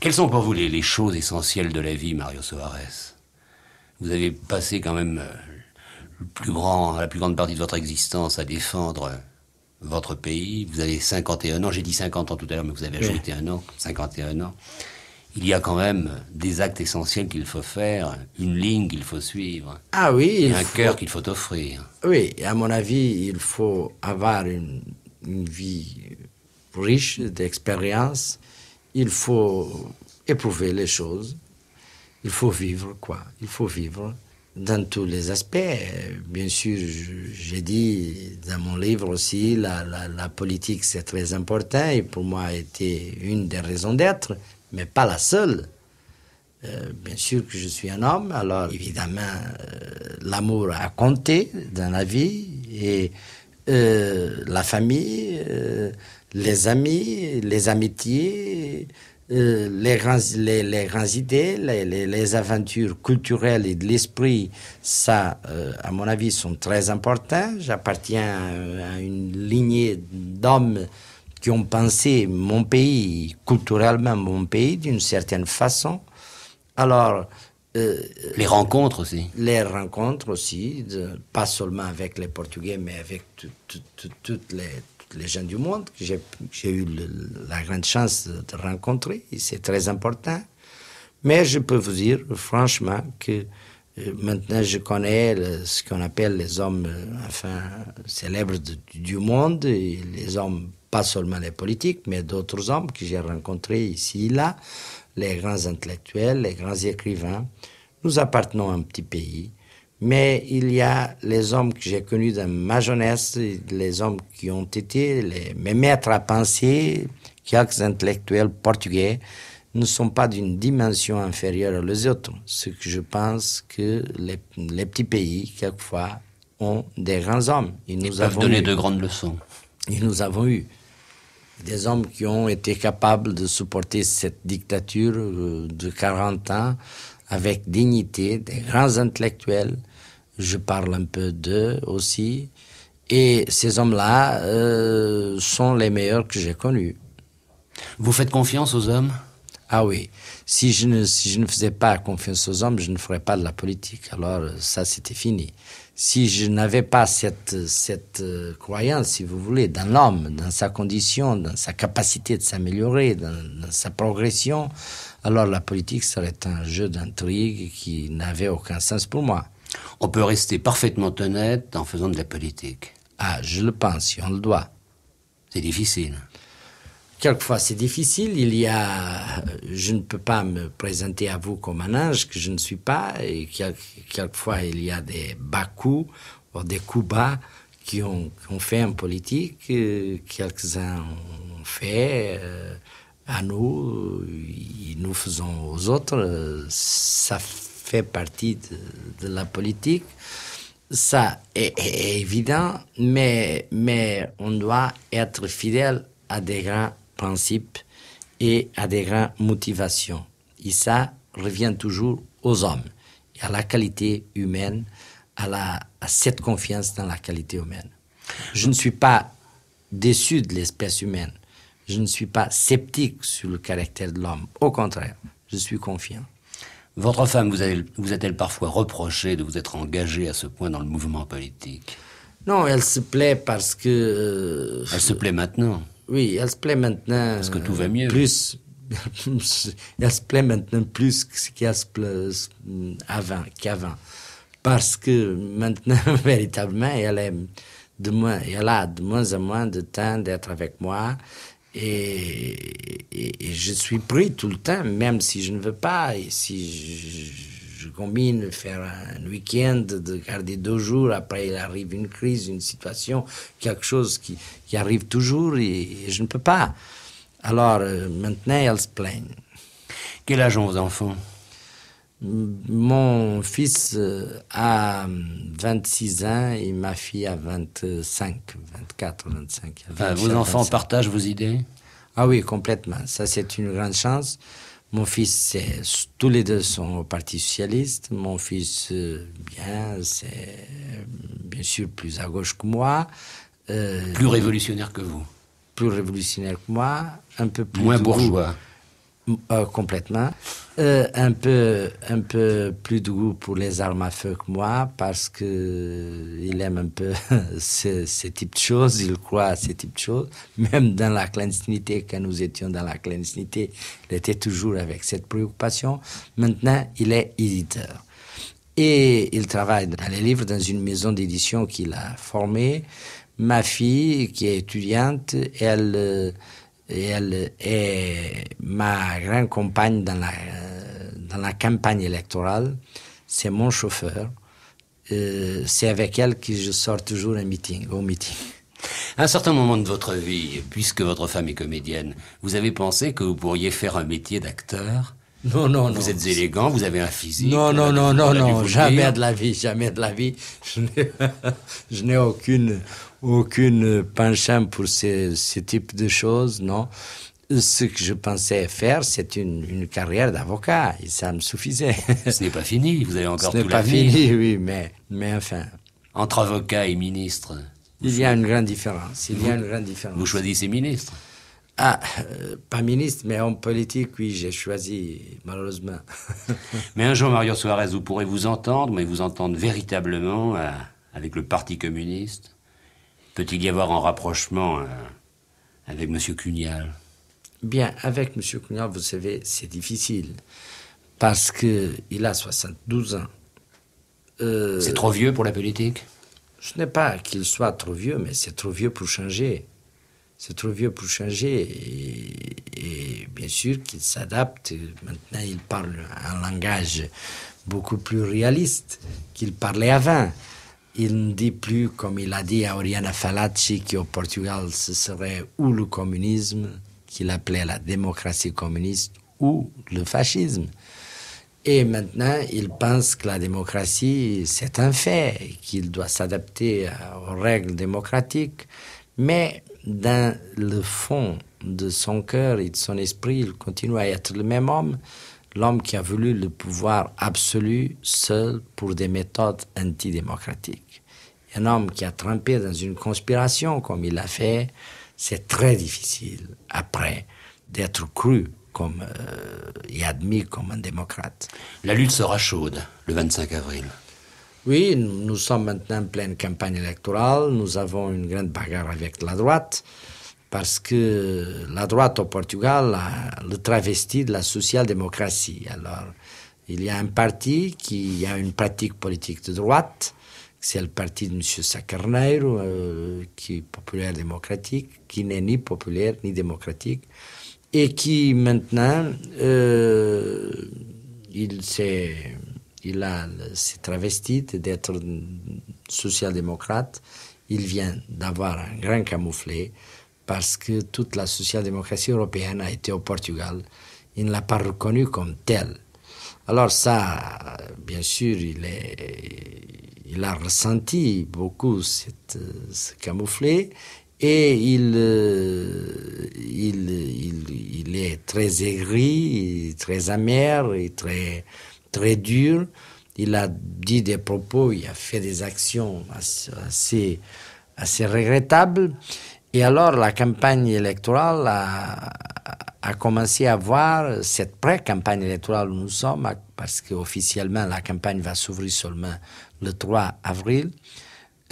Quelles sont pour vous les, choses essentielles de la vie, Mario Soares Vous avez passé quand même euh, la plus grande partie de votre existence à défendre euh, votre pays. Vous avez 51 ans, j'ai dit 50 ans tout à l'heure, mais vous avez ajouté un an, 51 ans il y a quand même des actes essentiels qu'il faut faire, une ligne qu'il faut suivre. Ah oui. un cœur qu'il faut offrir. Oui, à mon avis, il faut avoir une, vie riche d'expérience. Il faut éprouver les choses. Il faut vivre, quoi. Il faut vivre dans tous les aspects. Bien sûr, j'ai dit dans mon livre aussi, la, la politique c'est très important et pour moi a été une des raisons d'être mais pas la seule. Euh, bien sûr que je suis un homme, alors évidemment, euh, l'amour a compté dans la vie et euh, la famille, les amis, les amitiés, les, les, les, grandes idées, les, les, les, aventures culturelles et de l'esprit, ça, à mon avis, sont très importants. J'appartiens à une lignée d'hommes ont pensé mon pays, culturellement mon pays, d'une certaine façon. Alors. Euh, les rencontres aussi. Les rencontres aussi, pas seulement avec les Portugais, mais avec toutes les, les gens du monde que j'ai eu la grande chance de, rencontrer. C'est très important. Mais je peux vous dire franchement que euh, maintenant je connais ce qu'on appelle les hommes euh, enfin, célèbres du monde, et les hommes pas seulement les politiques, mais d'autres hommes que j'ai rencontrés ici et là, les grands intellectuels, les grands écrivains. Nous appartenons à un petit pays, mais il y a les hommes que j'ai connus dans ma jeunesse, les hommes qui ont été les, mes maîtres à penser, quelques intellectuels portugais, ne sont pas d'une dimension inférieure aux autres. Ce que je pense que les, petits pays, quelquefois, ont des grands hommes. Ils nous Ils donné de grandes leçons. Ils nous avons eu des hommes qui ont été capables de supporter cette dictature euh, de 40 ans avec dignité, des grands intellectuels. Je parle un peu d'eux aussi. Et ces hommes-là euh, sont les meilleurs que j'ai connus. Vous faites confiance aux hommes Ah oui. Si je, ne, si je ne faisais pas confiance aux hommes, je ne ferais pas de la politique. Alors euh, ça, c'était fini si je n'avais pas cette, cette euh, croyance, si vous voulez, d'un homme, dans sa condition, dans sa capacité de s'améliorer, dans, dans, sa progression, alors la politique serait un jeu d'intrigue qui n'avait aucun sens pour moi. On peut rester parfaitement honnête en faisant de la politique. Ah, je le pense, si on le doit. C'est difficile. Quelquefois, c'est difficile. Il y a, euh, je ne peux pas me présenter à vous comme un ange que je ne suis pas. Et quelquefois, il y a des bas coups ou des coups bas qui ont, ont fait en politique. Euh, quelques-uns ont fait. Euh, à nous, nous faisons aux autres. Ça fait partie de, la politique. Ça est, est évident, mais, mais on doit être fidèle à des grands principes et à des grandes motivations. Et ça revient toujours aux hommes, et à la qualité humaine, à, cette confiance dans la qualité humaine. Je ne suis pas déçu de l'espèce humaine. Je ne suis pas sceptique sur le caractère de l'homme. Au contraire, je suis confiant. Votre femme vous, a-t-elle parfois reproché de vous être engagé à ce point dans le mouvement politique Non, elle se plaît parce que... Euh, elle se plaît maintenant oui, elle se plaît maintenant. que tout va mieux. Plus, [LAUGHS] elle se plaît maintenant plus se avant, qu'avant. Parce que maintenant, [LAUGHS] véritablement, elle, de moins, elle a de moins en moins de temps d'être avec moi. Et, je suis pris tout le temps, même si je ne veux pas, et si je combine faire un week-end, de garder deux jours, après il arrive une crise, une situation, quelque chose qui, qui arrive toujours et, je ne peux pas. Alors euh, maintenant, elle se plaignent. Quel âge ont vos enfants Mon fils euh, a 26 euh, ans et ma fille a 25, 24, 25. vos enfants partagent vos idées Ah oui, complètement. Ça, c'est une grande chance. Mon fils, tous les deux sont au Parti socialiste. Mon fils, euh, bien, c'est bien sûr plus à gauche que moi. Euh, plus révolutionnaire que vous. Plus révolutionnaire que moi, un peu Moins bourgeois. Euh, complètement. Euh, un, peu, un peu plus de goût pour les armes à feu que moi, parce que il aime un peu [LAUGHS] ce, ce, type de choses, il croit à ce type de choses. Même dans la clandestinité, quand nous étions dans la clandestinité, il était toujours avec cette préoccupation. Maintenant, il est éditeur. Et il travaille dans les livres dans une maison d'édition qu'il a formée. Ma fille, qui est étudiante, elle euh, et elle est ma grande compagne dans la, dans la campagne électorale. C'est mon chauffeur. Euh, c'est avec elle que je sors toujours un meeting, au meeting. À un certain moment de votre vie, puisque votre femme est comédienne, vous avez pensé que vous pourriez faire un métier d'acteur non, non, vous êtes élégant, vous avez un physique. Non, non, euh, non, non, non, jamais de la vie, jamais de la vie. Je n'ai [LAUGHS] aucune, aucune penchant pour ce, type de choses, non. Ce que je pensais faire, c'est une, une, carrière d'avocat, et ça me suffisait. Ce n'est pas fini, vous avez encore ce n'est pas fini, oui, mais, mais enfin. Entre avocat et ministre. Il y a une grande différence, il y a une grande différence. Vous choisissez ministre. Ah, euh, pas ministre, mais en politique, oui, j'ai choisi, malheureusement. [LAUGHS] mais un jour, Mario Suarez, vous pourrez vous entendre, mais vous entendre véritablement euh, avec le Parti communiste. Peut-il y avoir un rapprochement euh, avec M. Cugnal Bien, avec M. Cunial, vous savez, c'est difficile. Parce qu'il a 72 ans. c'est trop vieux pour la politique Je n'est pas qu'il soit trop vieux, mais c'est trop vieux pour changer c'est trop vieux pour changer. Et, bien sûr qu'il s'adapte. Maintenant, il parle un langage beaucoup plus réaliste qu'il parlait avant. Il ne dit plus, comme il a dit à Oriana Falacci, qu'au Portugal, ce serait ou le communisme, qu'il appelait la démocratie communiste, ou le fascisme. Et maintenant, il pense que la démocratie, c'est un fait, qu'il doit s'adapter aux règles démocratiques. Mais dans le fond de son cœur et de son esprit, il continue à être le même homme, l'homme qui a voulu le pouvoir absolu seul pour des méthodes antidémocratiques. Un homme qui a trempé dans une conspiration comme il l'a fait, c'est très difficile après d'être cru comme, euh, et admis comme un démocrate. La lutte sera chaude le 25 avril. Oui, nous sommes maintenant en pleine campagne électorale, nous avons une grande bagarre avec la droite, parce que la droite au Portugal a le travesti de la social-démocratie. Alors, il y a un parti qui a une pratique politique de droite, c'est le parti de M. Sacarneiro, euh, qui est populaire démocratique, qui n'est ni populaire ni démocratique, et qui maintenant, euh, il s'est il s'est travesti d'être social-démocrate. Il vient d'avoir un grand camouflet parce que toute la social-démocratie européenne a été au Portugal. Il ne l'a pas reconnu comme tel. Alors ça, bien sûr, il, est, il a ressenti beaucoup cette, ce camouflet et il, euh, il, il est très aigri, très amer et très très dur. Il a dit des propos, il a fait des actions assez, assez regrettables. Et alors la campagne électorale a, commencé à voir cette pré-campagne électorale où nous sommes, parce qu'officiellement la campagne va s'ouvrir seulement le 3 avril,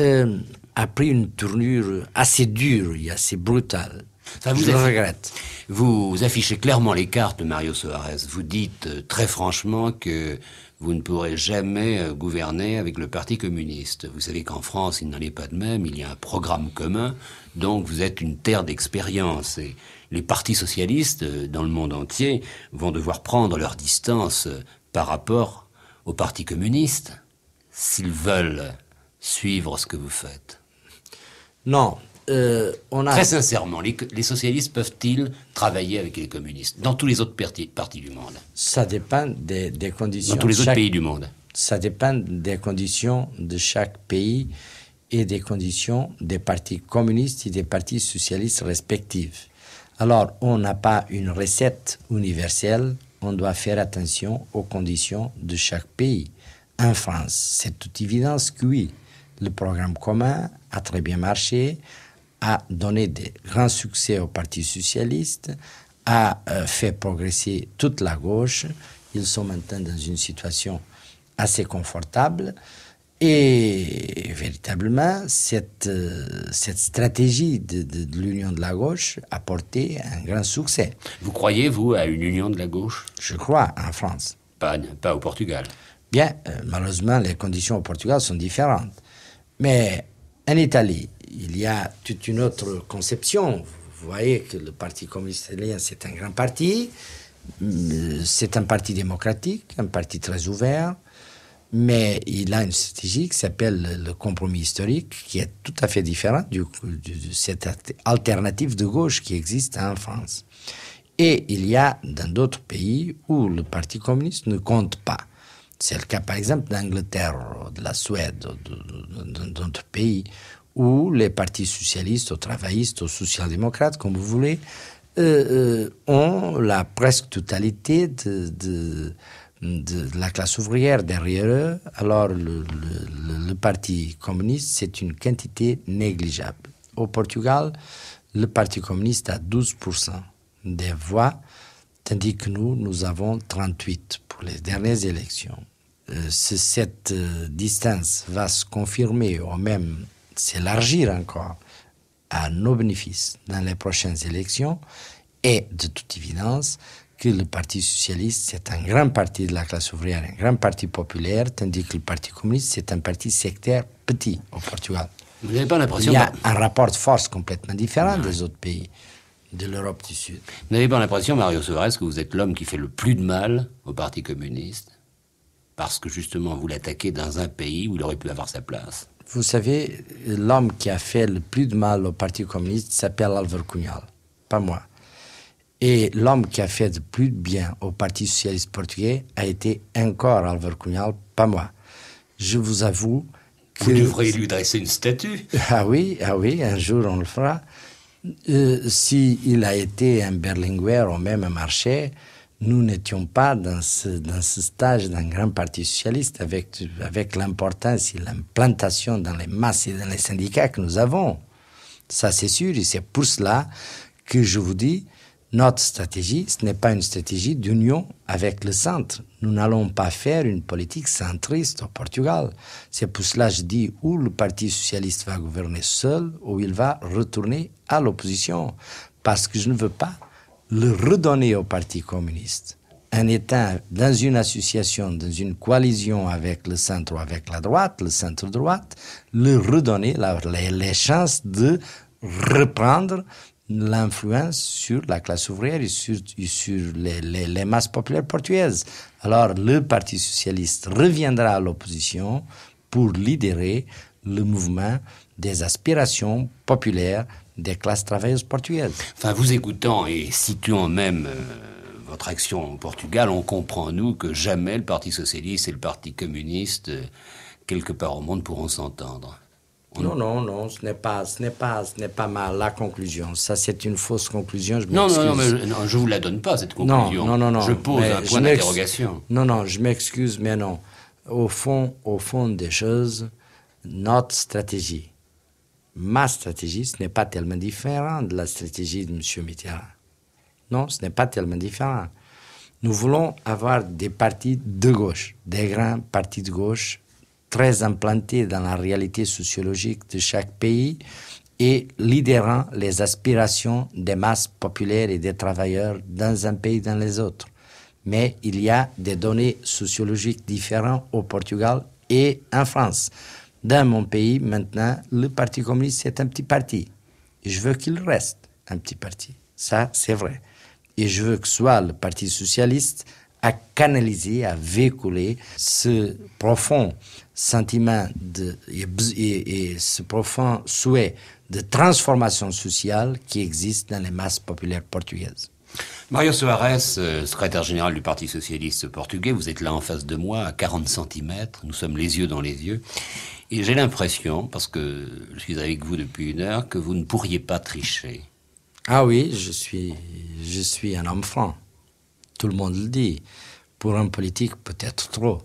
euh, a pris une tournure assez dure et assez brutale. Ça vous regrette. Vous affichez clairement les cartes, Mario Soares. Vous dites euh, très franchement que vous ne pourrez jamais euh, gouverner avec le Parti communiste. Vous savez qu'en France, il n'en est pas de même. Il y a un programme commun. Donc, vous êtes une terre d'expérience. Et les partis socialistes euh, dans le monde entier vont devoir prendre leur distance par rapport au Parti communiste s'ils veulent suivre ce que vous faites. Non, euh, on a... Très sincèrement, les, socialistes peuvent-ils travailler avec les communistes dans tous les autres partis, du monde Ça dépend des, conditions. Dans tous les autres pays du monde. Ça dépend des conditions de chaque pays et des conditions des partis communistes et des partis socialistes respectifs. Alors, on n'a pas une recette universelle, on doit faire attention aux conditions de chaque pays. En France, c'est toute évidence que oui, le programme commun a très bien marché, a donné des grands succès au Parti socialiste, a euh, fait progresser toute la gauche. Ils sont maintenant dans une situation assez confortable. Et véritablement, cette, euh, cette stratégie de, l'union de la gauche a porté un grand succès. Vous croyez, vous, à une union de la gauche Je crois, en France. Pas, pas au Portugal. Bien, euh, malheureusement, les conditions au Portugal sont différentes. Mais en Italie, il y a toute une autre conception. Vous voyez que le Parti communiste italien, c'est un grand parti, euh, c'est un parti démocratique, un parti très ouvert, mais il a une stratégie qui s'appelle le compromis historique, qui est tout à fait différente de cette alternative de gauche qui existe en France. Et il y a dans d'autres pays où le Parti communiste ne compte pas. C'est le cas par exemple d'Angleterre, de la Suède, d'autres pays où les partis socialistes, aux travaillistes, ou social-démocrates, comme vous voulez, euh, euh, ont la presque totalité de, la classe ouvrière derrière eux. Alors le, Parti communiste, c'est une quantité négligeable. Au Portugal, le Parti communiste a 12% des voix, tandis que nous, nous avons 38% pour les dernières élections. Euh, cette distance va se confirmer au même s'élargir encore à nos bénéfices dans les prochaines élections et de toute évidence que le Parti socialiste, c'est un grand parti de la classe ouvrière, un grand parti populaire, tandis que le Parti communiste, c'est un parti sectaire petit au Portugal. Vous n'avez pas l'impression... Il y a un rapport de force complètement différent des autres pays de l'Europe du Sud. Vous n'avez pas l'impression, Mario Soares, que vous êtes l'homme qui fait le plus de mal au Parti communiste Parce que justement, vous l'attaquez dans un pays où il aurait pu avoir sa place. Vous savez, l'homme qui a fait le plus de mal au Parti communiste s'appelle Alvaro Cunhal, pas moi. Et l'homme qui a fait le plus de bien au Parti socialiste portugais a été encore Alvaro Cunhal, pas moi. Je vous avoue que... Vous devrez lui dresser une statue. [LAUGHS] Ah oui, ah oui, un jour on le fera. Euh, si S'il a été un Berlinguer ou même un Marché, nous n'étions pas dans ce, dans ce stage d'un grand parti socialiste avec, avec l'importance et l'implantation dans les masses et dans les syndicats que nous avons. Ça, c'est sûr, et c'est pour cela que je vous dis, notre stratégie, ce n'est pas une stratégie d'union avec le centre. Nous n'allons pas faire une politique centriste au Portugal. C'est pour cela que je dis où le Parti socialiste va gouverner seul ou il va retourner à l'opposition. Parce que je ne veux pas le redonner au Parti communiste. Un État dans une association, dans une coalition avec le centre, avec la droite, le centre-droite, le redonner les, chances de reprendre l'influence sur la classe ouvrière et sur, les, masses populaires portugaises. Alors le Parti socialiste reviendra à l'opposition pour libérer le mouvement des aspirations populaires des classes travailleuses portugaises. Enfin, vous écoutant et situant même euh, votre action au Portugal, on comprend, nous, que jamais le Parti socialiste et le Parti communiste, euh, quelque part au monde, pourront s'entendre. Non, non, non, ce n'est pas, ce n'est pas, ce n'est pas ma, la conclusion. Ça, c'est une fausse conclusion. Je non, non, non, mais je, ne vous la donne pas cette conclusion. Non, non, non, non Je pose un point d'interrogation. Non, non, je m'excuse, mais non. Au fond, au fond des choses, notre stratégie, ma stratégie, ce n'est pas tellement différent de la stratégie de M. Mitterrand. Non, ce n'est pas tellement différent. Nous voulons avoir des partis de gauche, des grands partis de gauche très implantés dans la réalité sociologique de chaque pays et liderant les aspirations des masses populaires et des travailleurs dans un pays dans les autres. Mais il y a des données sociologiques différentes au Portugal et en France. Dans mon pays, maintenant, le Parti communiste, c'est un petit parti. Et je veux qu'il reste un petit parti. Ça, c'est vrai. Et je veux que soit le Parti socialiste à canaliser, à véhiculer ce profond sentiment de, et, et, ce profond souhait de transformation sociale qui existe dans les masses populaires portugaises. Mario Soares, euh, secrétaire général du Parti socialiste portugais, vous êtes là en face de moi, à 40 cm, nous sommes les yeux dans les yeux. Et j'ai l'impression, parce que je suis avec vous depuis une heure, que vous ne pourriez pas tricher. Ah oui, je suis, je suis un homme franc. Tout le monde le dit. Pour un politique, peut-être trop.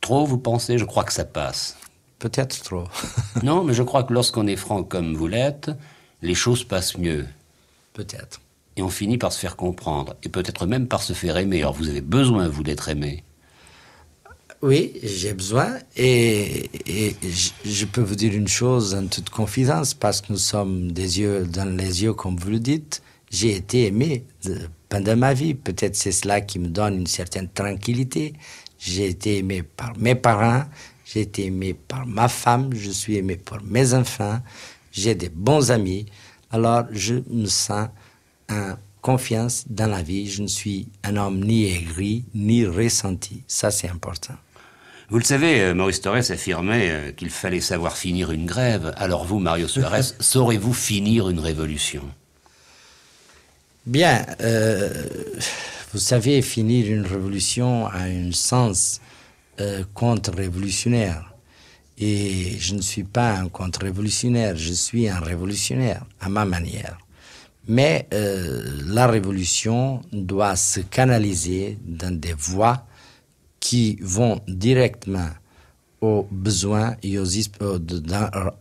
Trop, vous pensez Je crois que ça passe. Peut-être trop. [LAUGHS] non, mais je crois que lorsqu'on est franc comme vous l'êtes, les choses passent mieux. Peut-être. Et on finit par se faire comprendre, et peut-être même par se faire aimer. Alors vous avez besoin, vous, d'être aimé. Oui, j'ai besoin. Et, je peux vous dire une chose en toute confidence, parce que nous sommes des yeux dans les yeux, comme vous le dites. J'ai été aimé euh, pendant ma vie. Peut-être c'est cela qui me donne une certaine tranquillité. J'ai été aimé par mes parents, j'ai été aimé par ma femme, je suis aimé par mes enfants, j'ai des bons amis. Alors je me sens en confiance dans la vie. Je ne suis un homme ni aigri, ni ressenti. Ça, c'est important. Vous le savez, euh, Maurice Torres affirmait euh, qu'il fallait savoir finir une grève. Alors vous, Mario Suarez, [LAUGHS] saurez-vous finir une révolution Bien, euh, vous savez, finir une révolution a un sens contre-révolutionnaire. Et je ne suis pas un contre-révolutionnaire, je suis un révolutionnaire, à ma manière. Mais la révolution doit se canaliser dans des voies qui vont directement aux besoins et aux,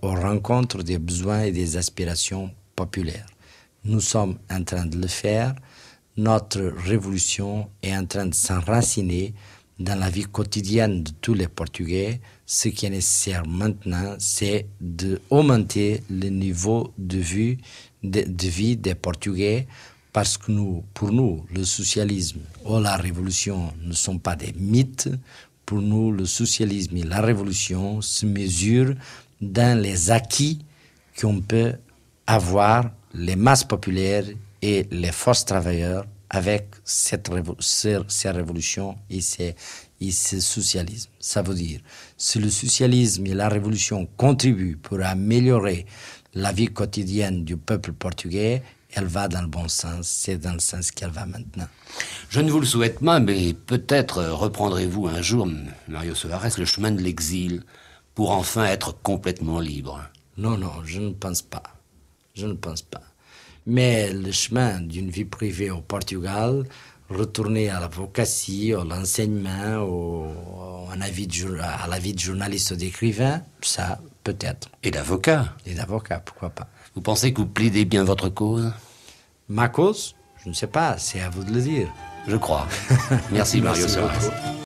rencontres des besoins et des aspirations populaires. Nous sommes en train de le faire. Notre révolution est en train de s'enraciner dans la vie quotidienne de tous les Portugais. Ce qui est nécessaire maintenant, c'est d'augmenter le niveau de de vie des Portugais parce que pour nous, le socialisme ou la révolution ne sont pas des mythes. Pour nous, le socialisme et la révolution se mesurent dans les acquis qu'on peut avoir les masses populaires et les forces travailleurs avec cette ces, révolutions et ce et Ça veut dire, si le socialisme et la révolution contribuent pour améliorer la vie quotidienne du peuple portugais, elle va dans le bon sens, c'est dans le sens qu'elle va maintenant. Je ne vous le souhaite pas, mais peut-être reprendrez-vous un jour, Mario Soares, le chemin de l'exil pour enfin être complètement libre. Non, non, je ne pense pas. Je ne pense pas. Mais le chemin d'une vie privée au Portugal, retourner à l'avocatie, à l'enseignement, à, à la vie de journaliste ou d'écrivain, ça, peut-être. Et d'avocat Et d'avocat, pourquoi pas. Vous pensez que vous plaidez bien votre cause Ma cause Je ne sais pas, c'est à vous de le dire. Je crois. [LAUGHS] Merci, Mario